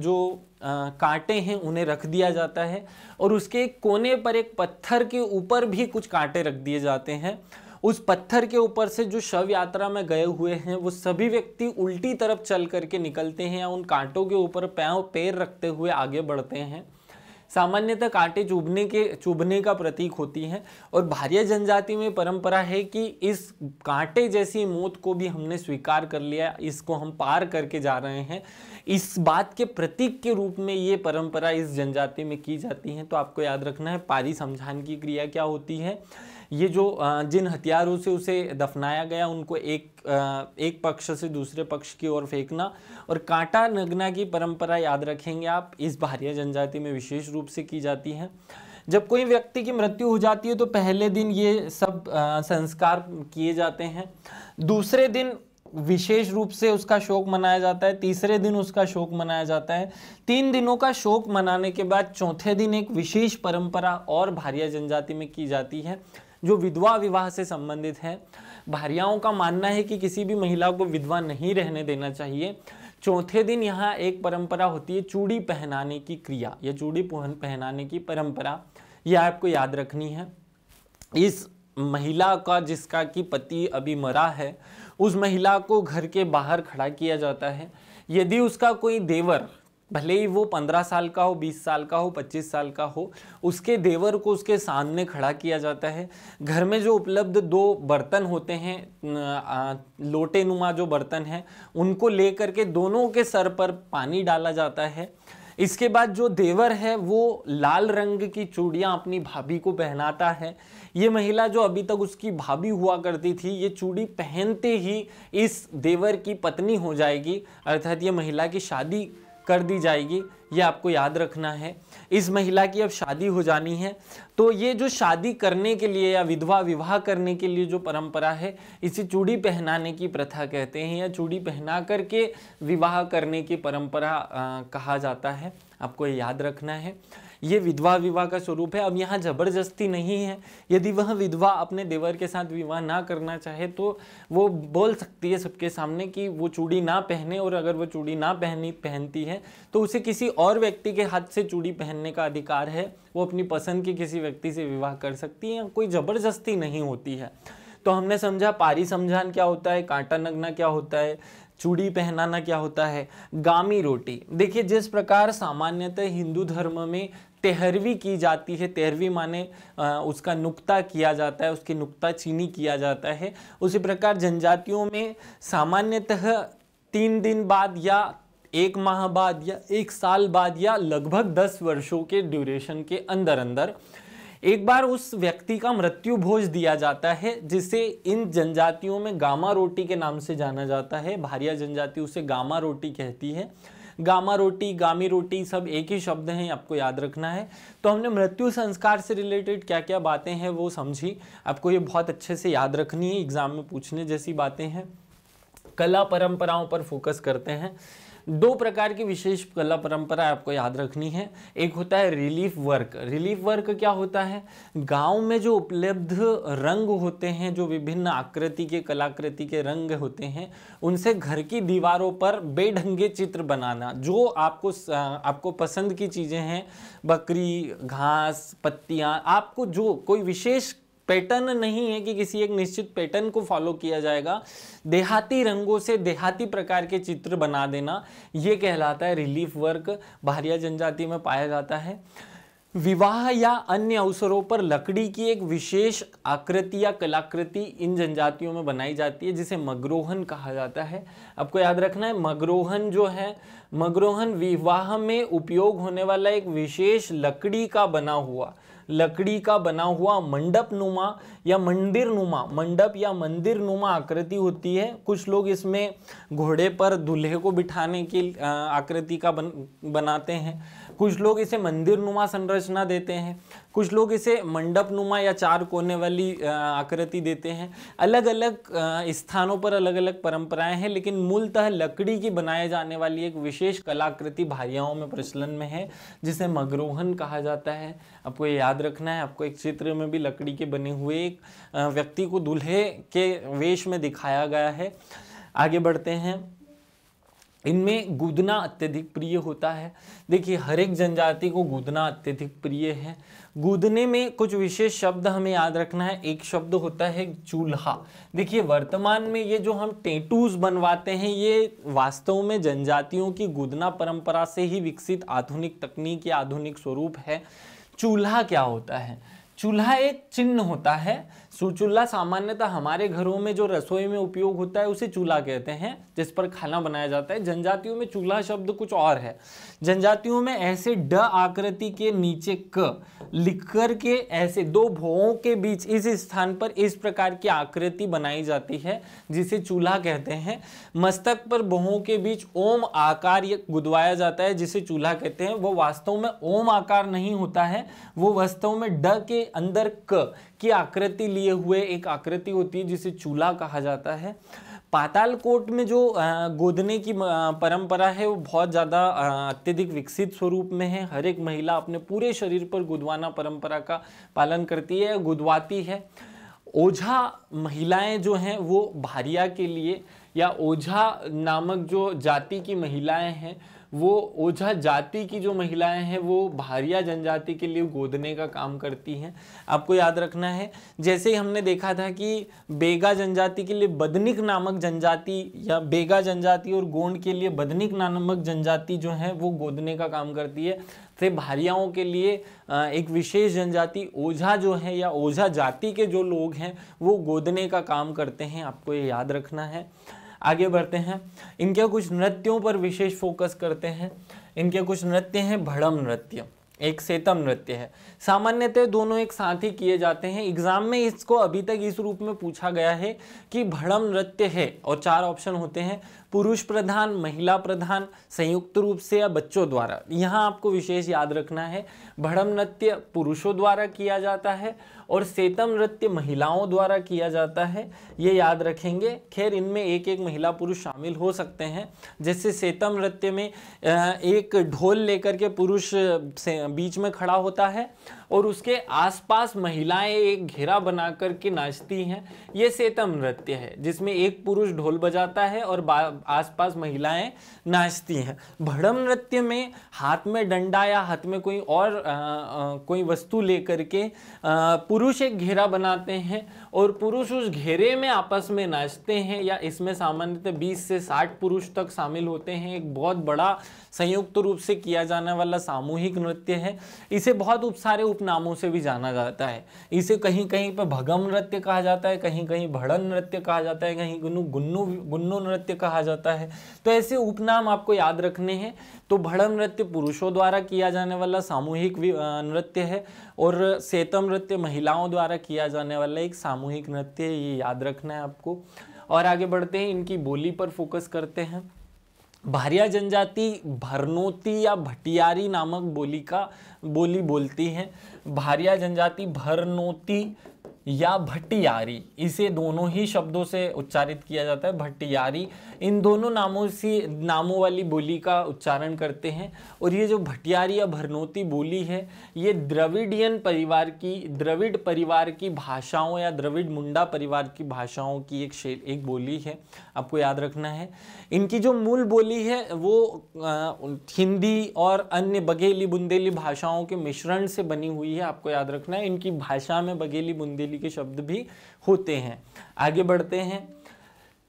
जो कांटे हैं उन्हें रख दिया जाता है और उसके कोने पर एक पत्थर के ऊपर भी कुछ कांटे रख दिए जाते हैं उस पत्थर के ऊपर से जो शव यात्रा में गए हुए हैं वो सभी व्यक्ति उल्टी तरफ चल करके निकलते हैं या उन कांटों के ऊपर पैर पैर रखते हुए आगे बढ़ते हैं सामान्यतः कांटे चुभने के चुभने का प्रतीक होती हैं और भार्य जनजाति में परंपरा है कि इस कांटे जैसी मौत को भी हमने स्वीकार कर लिया इसको हम पार करके जा रहे हैं इस बात के प्रतीक के रूप में ये परंपरा इस जनजाति में की जाती है तो आपको याद रखना है पारी समझान की क्रिया क्या होती है ये जो जिन हथियारों से उसे दफनाया गया उनको एक एक पक्ष से दूसरे पक्ष की ओर फेंकना और कांटा नगना की परंपरा याद रखेंगे आप इस भारिया जनजाति में विशेष रूप से की जाती है जब कोई व्यक्ति की मृत्यु हो जाती है तो पहले दिन ये सब संस्कार किए जाते हैं दूसरे दिन विशेष रूप से उसका शोक मनाया जाता है तीसरे दिन उसका शोक मनाया जाता है तीन दिनों का शोक मनाने के बाद चौथे दिन एक विशेष परंपरा और भारिया जनजाति में की जाती है जो विधवा विवाह से संबंधित है भारियाओं का मानना है कि किसी भी महिला को विधवा नहीं रहने देना चाहिए चौथे दिन यहाँ एक परंपरा होती है चूड़ी पहनाने की क्रिया या चूड़ी पहनाने की परंपरा यह आपको याद रखनी है इस महिला का जिसका कि पति अभी मरा है उस महिला को घर के बाहर खड़ा किया जाता है यदि उसका कोई देवर भले ही वो पंद्रह साल का हो बीस साल का हो पच्चीस साल का हो उसके देवर को उसके सामने खड़ा किया जाता है घर में जो उपलब्ध दो बर्तन होते हैं लोटे नुमा जो बर्तन हैं उनको लेकर के दोनों के सर पर पानी डाला जाता है इसके बाद जो देवर है वो लाल रंग की चूड़ियाँ अपनी भाभी को पहनाता है ये महिला जो अभी तक उसकी भाभी हुआ करती थी ये चूड़ी पहनते ही इस देवर की पत्नी हो जाएगी अर्थात ये महिला की शादी कर दी जाएगी ये आपको याद रखना है इस महिला की अब शादी हो जानी है तो ये जो शादी करने के लिए या विधवा विवाह करने के लिए जो परंपरा है इसे चूड़ी पहनाने की प्रथा कहते हैं या चूड़ी पहना करके विवाह करने की परंपरा आ, कहा जाता है आपको याद रखना है ये विधवा विवाह का स्वरूप है अब यहाँ जबरदस्ती नहीं है यदि वह विधवा अपने देवर के साथ विवाह ना करना चाहे तो वो बोल सकती है सबके सामने कि वो चूड़ी ना पहने और अगर वो चूड़ी ना पहनी पहनती है तो उसे किसी और व्यक्ति के हाथ से चूड़ी पहनने का अधिकार है वो अपनी पसंद के किसी व्यक्ति से विवाह कर सकती है कोई ज़बरदस्ती नहीं होती है तो हमने समझा पारी समझान क्या होता है कांटा नगना क्या होता है चूड़ी पहनाना क्या होता है गामी रोटी देखिए जिस प्रकार सामान्यतः हिंदू धर्म में तेहरवी की जाती है तेहरवी माने उसका नुक्ता किया जाता है उसकी नुक्ता चीनी किया जाता है उसी प्रकार जनजातियों में सामान्यतः तीन दिन बाद या एक माह बाद या एक साल बाद या लगभग दस वर्षों के ड्यूरेशन के अंदर अंदर एक बार उस व्यक्ति का मृत्यु भोज दिया जाता है जिसे इन जनजातियों में गामा रोटी के नाम से जाना जाता है भारिया जनजाति उसे गामा रोटी कहती है गामा रोटी गामी रोटी सब एक ही शब्द हैं आपको याद रखना है तो हमने मृत्यु संस्कार से रिलेटेड क्या क्या बातें हैं वो समझी आपको ये बहुत अच्छे से याद रखनी है एग्जाम में पूछने जैसी बातें हैं कला परंपराओं पर फोकस करते हैं दो प्रकार की विशेष कला परंपरा आपको याद रखनी है एक होता है रिलीफ वर्क रिलीफ वर्क क्या होता है गांव में जो उपलब्ध रंग होते हैं जो विभिन्न आकृति के कलाकृति के रंग होते हैं उनसे घर की दीवारों पर बेढंगे चित्र बनाना जो आपको आपको पसंद की चीज़ें हैं बकरी घास पत्तियाँ आपको जो कोई विशेष पैटर्न नहीं है कि किसी एक निश्चित पैटर्न को फॉलो किया जाएगा देहाती रंगों से देहाती प्रकार के चित्र बना देना यह कहलाता है रिलीफ वर्क भारिया जनजाति में पाया जाता है विवाह या अन्य अवसरों पर लकड़ी की एक विशेष आकृति या कलाकृति इन जनजातियों में बनाई जाती है जिसे मगरोहन कहा जाता है आपको याद रखना है मगरोहन जो है मगरोहन विवाह में उपयोग होने वाला एक विशेष लकड़ी का बना हुआ लकड़ी का बना हुआ मंडप नुमा या मंदिर नुमा मंडप या मंदिर नुमा आकृति होती है कुछ लोग इसमें घोड़े पर दूल्हे को बिठाने की आकृति का बन, बनाते हैं कुछ लोग इसे मंदिर नुमा संरचना देते हैं कुछ लोग इसे मंडप नुमा या चार कोने वाली आकृति देते हैं अलग अलग स्थानों पर अलग अलग परंपराएं हैं लेकिन मूलतः लकड़ी की बनाए जाने वाली एक विशेष कलाकृति भारियाओं में प्रचलन में है जिसे मगरोहन कहा जाता है आपको ये याद रखना है आपको एक चित्र में भी लकड़ी के बने हुए एक व्यक्ति को दूल्हे के वेश में दिखाया गया है आगे बढ़ते हैं इनमें गुदना अत्यधिक प्रिय होता है देखिए हर एक जनजाति को गुदना अत्यधिक प्रिय है गुदने में कुछ विशेष शब्द हमें याद रखना है एक शब्द होता है चूल्हा देखिए वर्तमान में ये जो हम टेटूज बनवाते हैं ये वास्तव में जनजातियों की गुदना परंपरा से ही विकसित आधुनिक तकनीक या आधुनिक स्वरूप है चूल्हा क्या होता है चूल्हा एक चिन्ह होता है चूल्हा सामान्यतः हमारे घरों में जो रसोई में उपयोग होता है उसे चूल्हा कहते हैं जिस पर खाना बनाया जाता है जनजातियों में चूल्हा शब्द कुछ और है जनजातियों में ऐसे ड आकृति के नीचे क लिखकर के ऐसे दो भोवों के बीच इस स्थान पर इस प्रकार की आकृति बनाई जाती है जिसे चूल्हा कहते हैं मस्तक पर भोवों के बीच ओम आकार गुदवाया जाता है जिसे चूल्हा कहते हैं वो वास्तव में ओम आकार नहीं होता है वो वास्तव में ड के अंदर क की आकृति लिए हुए एक आकृति होती है जिसे चूल्हा कहा जाता है पाताल कोट में जो गोदने की परंपरा है वो बहुत ज़्यादा अत्यधिक विकसित स्वरूप में है हर एक महिला अपने पूरे शरीर पर गुदवाना परंपरा का पालन करती है गुदवाती है ओझा महिलाएं जो हैं वो भारिया के लिए या ओझा नामक जो जाति की महिलाएं हैं वो ओझा जाति की जो महिलाएं हैं वो भारिया जनजाति के लिए गोदने का काम करती हैं आपको याद रखना है जैसे ही हमने देखा था कि बेगा जनजाति के लिए बदनिक नामक जनजाति या बेगा जनजाति और गोंड के लिए बदनिक नामक जनजाति जो है वो गोदने का काम करती है से भारियाओं के लिए एक विशेष जनजाति ओझा जो है या ओझा जाति के जो लोग हैं वो गोदने का काम करते हैं आपको ये याद रखना है आगे बढ़ते हैं इनके कुछ नृत्यों पर विशेष फोकस करते हैं इनके कुछ नृत्य हैं भड़म नृत्य एक सेतम नृत्य है सामान्यतः दोनों एक साथ ही किए जाते हैं एग्जाम में इसको अभी तक इस रूप में पूछा गया है कि भड़म नृत्य है और चार ऑप्शन होते हैं पुरुष प्रधान महिला प्रधान संयुक्त रूप से या बच्चों द्वारा यहाँ आपको विशेष याद रखना है भड़म नृत्य पुरुषों द्वारा किया जाता है और सेतम नृत्य महिलाओं द्वारा किया जाता है ये याद रखेंगे खैर इनमें एक एक महिला पुरुष शामिल हो सकते हैं जैसे सेतम नृत्य में एक ढोल लेकर के पुरुष बीच में खड़ा होता है और उसके आसपास महिलाएं एक घेरा बना करके नाचती हैं ये सेतम नृत्य है जिसमें एक पुरुष ढोल बजाता है और आसपास महिलाएं नाचती हैं भड़म नृत्य में हाथ में डंडा या हाथ में कोई और आ, आ, कोई वस्तु लेकर के पुरुष एक घेरा बनाते हैं और पुरुष उस घेरे में आपस में नाचते हैं या इसमें सामान्यतः बीस से साठ पुरुष तक शामिल होते हैं एक बहुत बड़ा संयुक्त रूप से किया जाने वाला सामूहिक नृत्य है इसे बहुत सारे उपनामों से भी जाना जाता है इसे कहीं कहीं पर भगम नृत्य कहा जाता है कहीं कहीं भड़न नृत्य कहा जाता है कहीं गुन्नू गुन्नू गुन्नू नृत्य कहा जाता है तो ऐसे उपनाम आपको याद रखने हैं तो भड़म नृत्य पुरुषों द्वारा किया जाने वाला सामूहिक नृत्य है और सेतम नृत्य महिलाओं द्वारा किया जाने वाला एक सामूहिक नृत्य है ये याद रखना है आपको और आगे बढ़ते हैं इनकी बोली पर फोकस करते हैं भारिया जनजाति भरनोती या भटियारी नामक बोली का बोली बोलती है भारिया जनजाति भरनोती या भट्टियारी इसे दोनों ही शब्दों से उच्चारित किया जाता है भट्टियारी इन दोनों नामों से नामों वाली बोली का उच्चारण करते हैं और ये जो भट्टियारी या भरनोती बोली है ये द्रविडियन परिवार की द्रविड़ परिवार की भाषाओं या द्रविड़ मुंडा परिवार की भाषाओं की एक शैली एक बोली है आपको याद रखना है इनकी जो मूल बोली है वो हिंदी और अन्य बघेली बुंदेली भाषाओं के मिश्रण से बनी हुई है आपको याद रखना है इनकी भाषा में बघेली बुंदेली शैली के शब्द भी होते हैं आगे बढ़ते हैं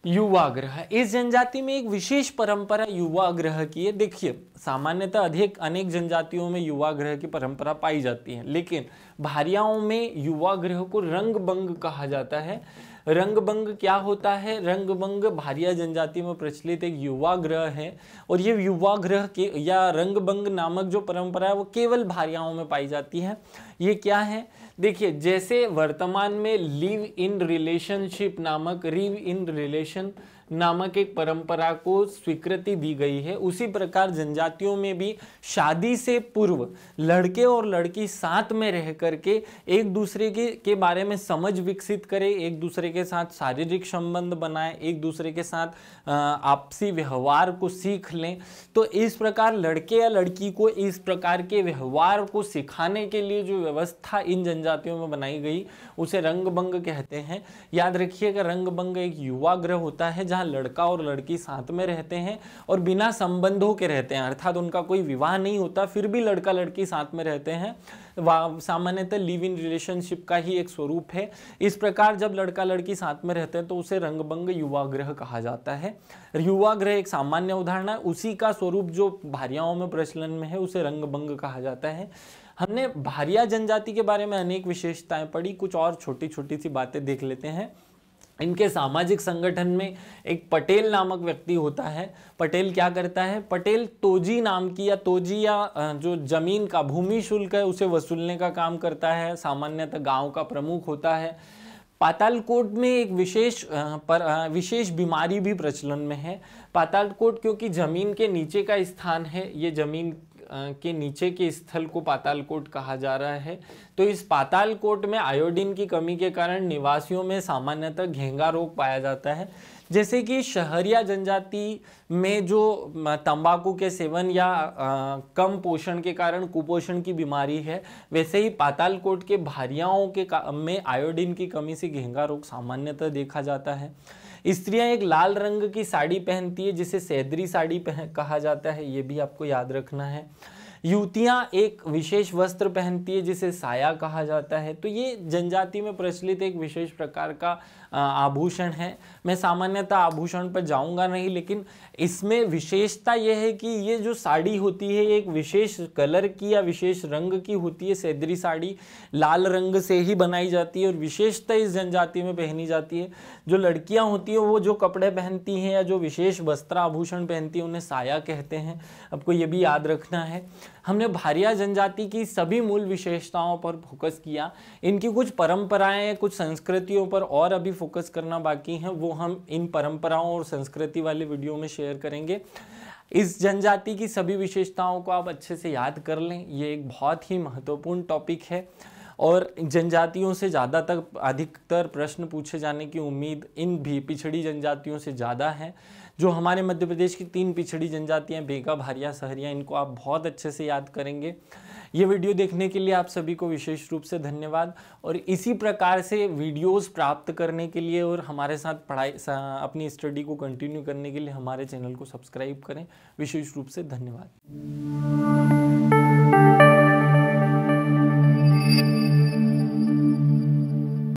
युवाग्रह इस जनजाति में एक विशेष परंपरा युवाग्रह की है देखिए सामान्यतः अधिक अनेक जनजातियों में युवाग्रह की परंपरा पाई जाती है लेकिन भारियाओं में युवाग्रह को रंगबंग कहा जाता है रंगबंग क्या होता है रंगबंग भारिया जनजाति में प्रचलित एक युवा ग्रह है और ये युवा ग्रह के या रंगबंग नामक जो परंपरा है वो केवल भारियाओं में पाई जाती है ये क्या है देखिए जैसे वर्तमान में लिव इन रिलेशनशिप नामक रिव इन रिलेशन नामक एक परंपरा को स्वीकृति दी गई है उसी प्रकार जनजातियों में भी शादी से पूर्व लड़के और लड़की साथ में रह करके एक दूसरे के के बारे में समझ विकसित करें एक दूसरे के साथ शारीरिक संबंध बनाए एक दूसरे के साथ आपसी व्यवहार को सीख लें तो इस प्रकार लड़के या लड़की को इस प्रकार के व्यवहार को सिखाने के लिए जो व्यवस्था इन जनजातियों में बनाई गई उसे रंग भंग कहते हैं याद रखिएगा रंग भंग एक युवा ग्रह होता है जहाँ लड़का और लड़की साथ में रहते हैं और बिना संबंधों के रहते हैं अर्थात उनका कोई विवाह नहीं होता फिर भी लड़का लड़की साथ में रहते हैं सामान्यतः लिव इन रिलेशनशिप का ही एक स्वरूप है इस प्रकार जब लड़का लड़की साथ में रहते हैं तो उसे युवा ग्रह कहा जाता है युवा ग्रह एक सामान्य उदाहरण है उसी का स्वरूप जो भारियाओं में प्रचलन में है उसे रंगबंग कहा जाता है हमने भारिया जनजाति के बारे में अनेक विशेषताएं पढ़ी कुछ और छोटी छोटी सी बातें देख लेते हैं इनके सामाजिक संगठन में एक पटेल नामक व्यक्ति होता है पटेल क्या करता है पटेल तोजी नाम की या तोजी या जो जमीन का भूमि शुल्क है उसे वसूलने का काम करता है सामान्यतः गांव का प्रमुख होता है पातालकोट में एक विशेष पर विशेष बीमारी भी प्रचलन में है पातालकोट क्योंकि ज़मीन के नीचे का स्थान है ये ज़मीन के नीचे के स्थल को पाताल कोट कहा जा रहा है तो इस पाताल कोट में आयोडीन की कमी के कारण निवासियों में सामान्यतः घेंगा रोग पाया जाता है जैसे कि शहरिया जनजाति में जो तंबाकू के सेवन या आ, कम पोषण के कारण कुपोषण की बीमारी है वैसे ही पातालकोट के भारियाओं के में आयोडीन की कमी से घेंगा रोग सामान्यतः देखा जाता है स्त्रियां एक लाल रंग की साड़ी पहनती है जिसे सैदरी साड़ी पहन कहा जाता है ये भी आपको याद रखना है युवतियाँ एक विशेष वस्त्र पहनती है जिसे साया कहा जाता है तो ये जनजाति में प्रचलित एक विशेष प्रकार का आभूषण है मैं सामान्यतः आभूषण पर जाऊंगा नहीं लेकिन इसमें विशेषता यह है कि ये जो साड़ी होती है ये एक विशेष कलर की या विशेष रंग की होती है सैदरी साड़ी लाल रंग से ही बनाई जाती है और विशेषता इस जनजाति में पहनी जाती है जो लड़कियाँ होती हैं वो जो कपड़े पहनती हैं या जो विशेष वस्त्र आभूषण पहनती हैं उन्हें साया कहते हैं आपको ये भी याद रखना है हमने भारिया जनजाति की सभी मूल विशेषताओं पर फोकस किया इनकी कुछ परंपराएं कुछ संस्कृतियों पर और अभी फोकस करना बाकी है वो हम इन परंपराओं और संस्कृति वाले वीडियो में शेयर करेंगे इस जनजाति की सभी विशेषताओं को आप अच्छे से याद कर लें ये एक बहुत ही महत्वपूर्ण टॉपिक है और जनजातियों से ज़्यादा तक अधिकतर प्रश्न पूछे जाने की उम्मीद इन भी पिछड़ी जनजातियों से ज़्यादा है जो हमारे मध्य प्रदेश की तीन पिछड़ी जनजातियाँ बेगा भारिया सहरिया इनको आप बहुत अच्छे से याद करेंगे ये वीडियो देखने के लिए आप सभी को विशेष रूप से धन्यवाद और इसी प्रकार से वीडियोस प्राप्त करने के लिए और हमारे साथ पढ़ाई अपनी स्टडी को कंटिन्यू करने के लिए हमारे चैनल को सब्सक्राइब करें विशेष रूप से धन्यवाद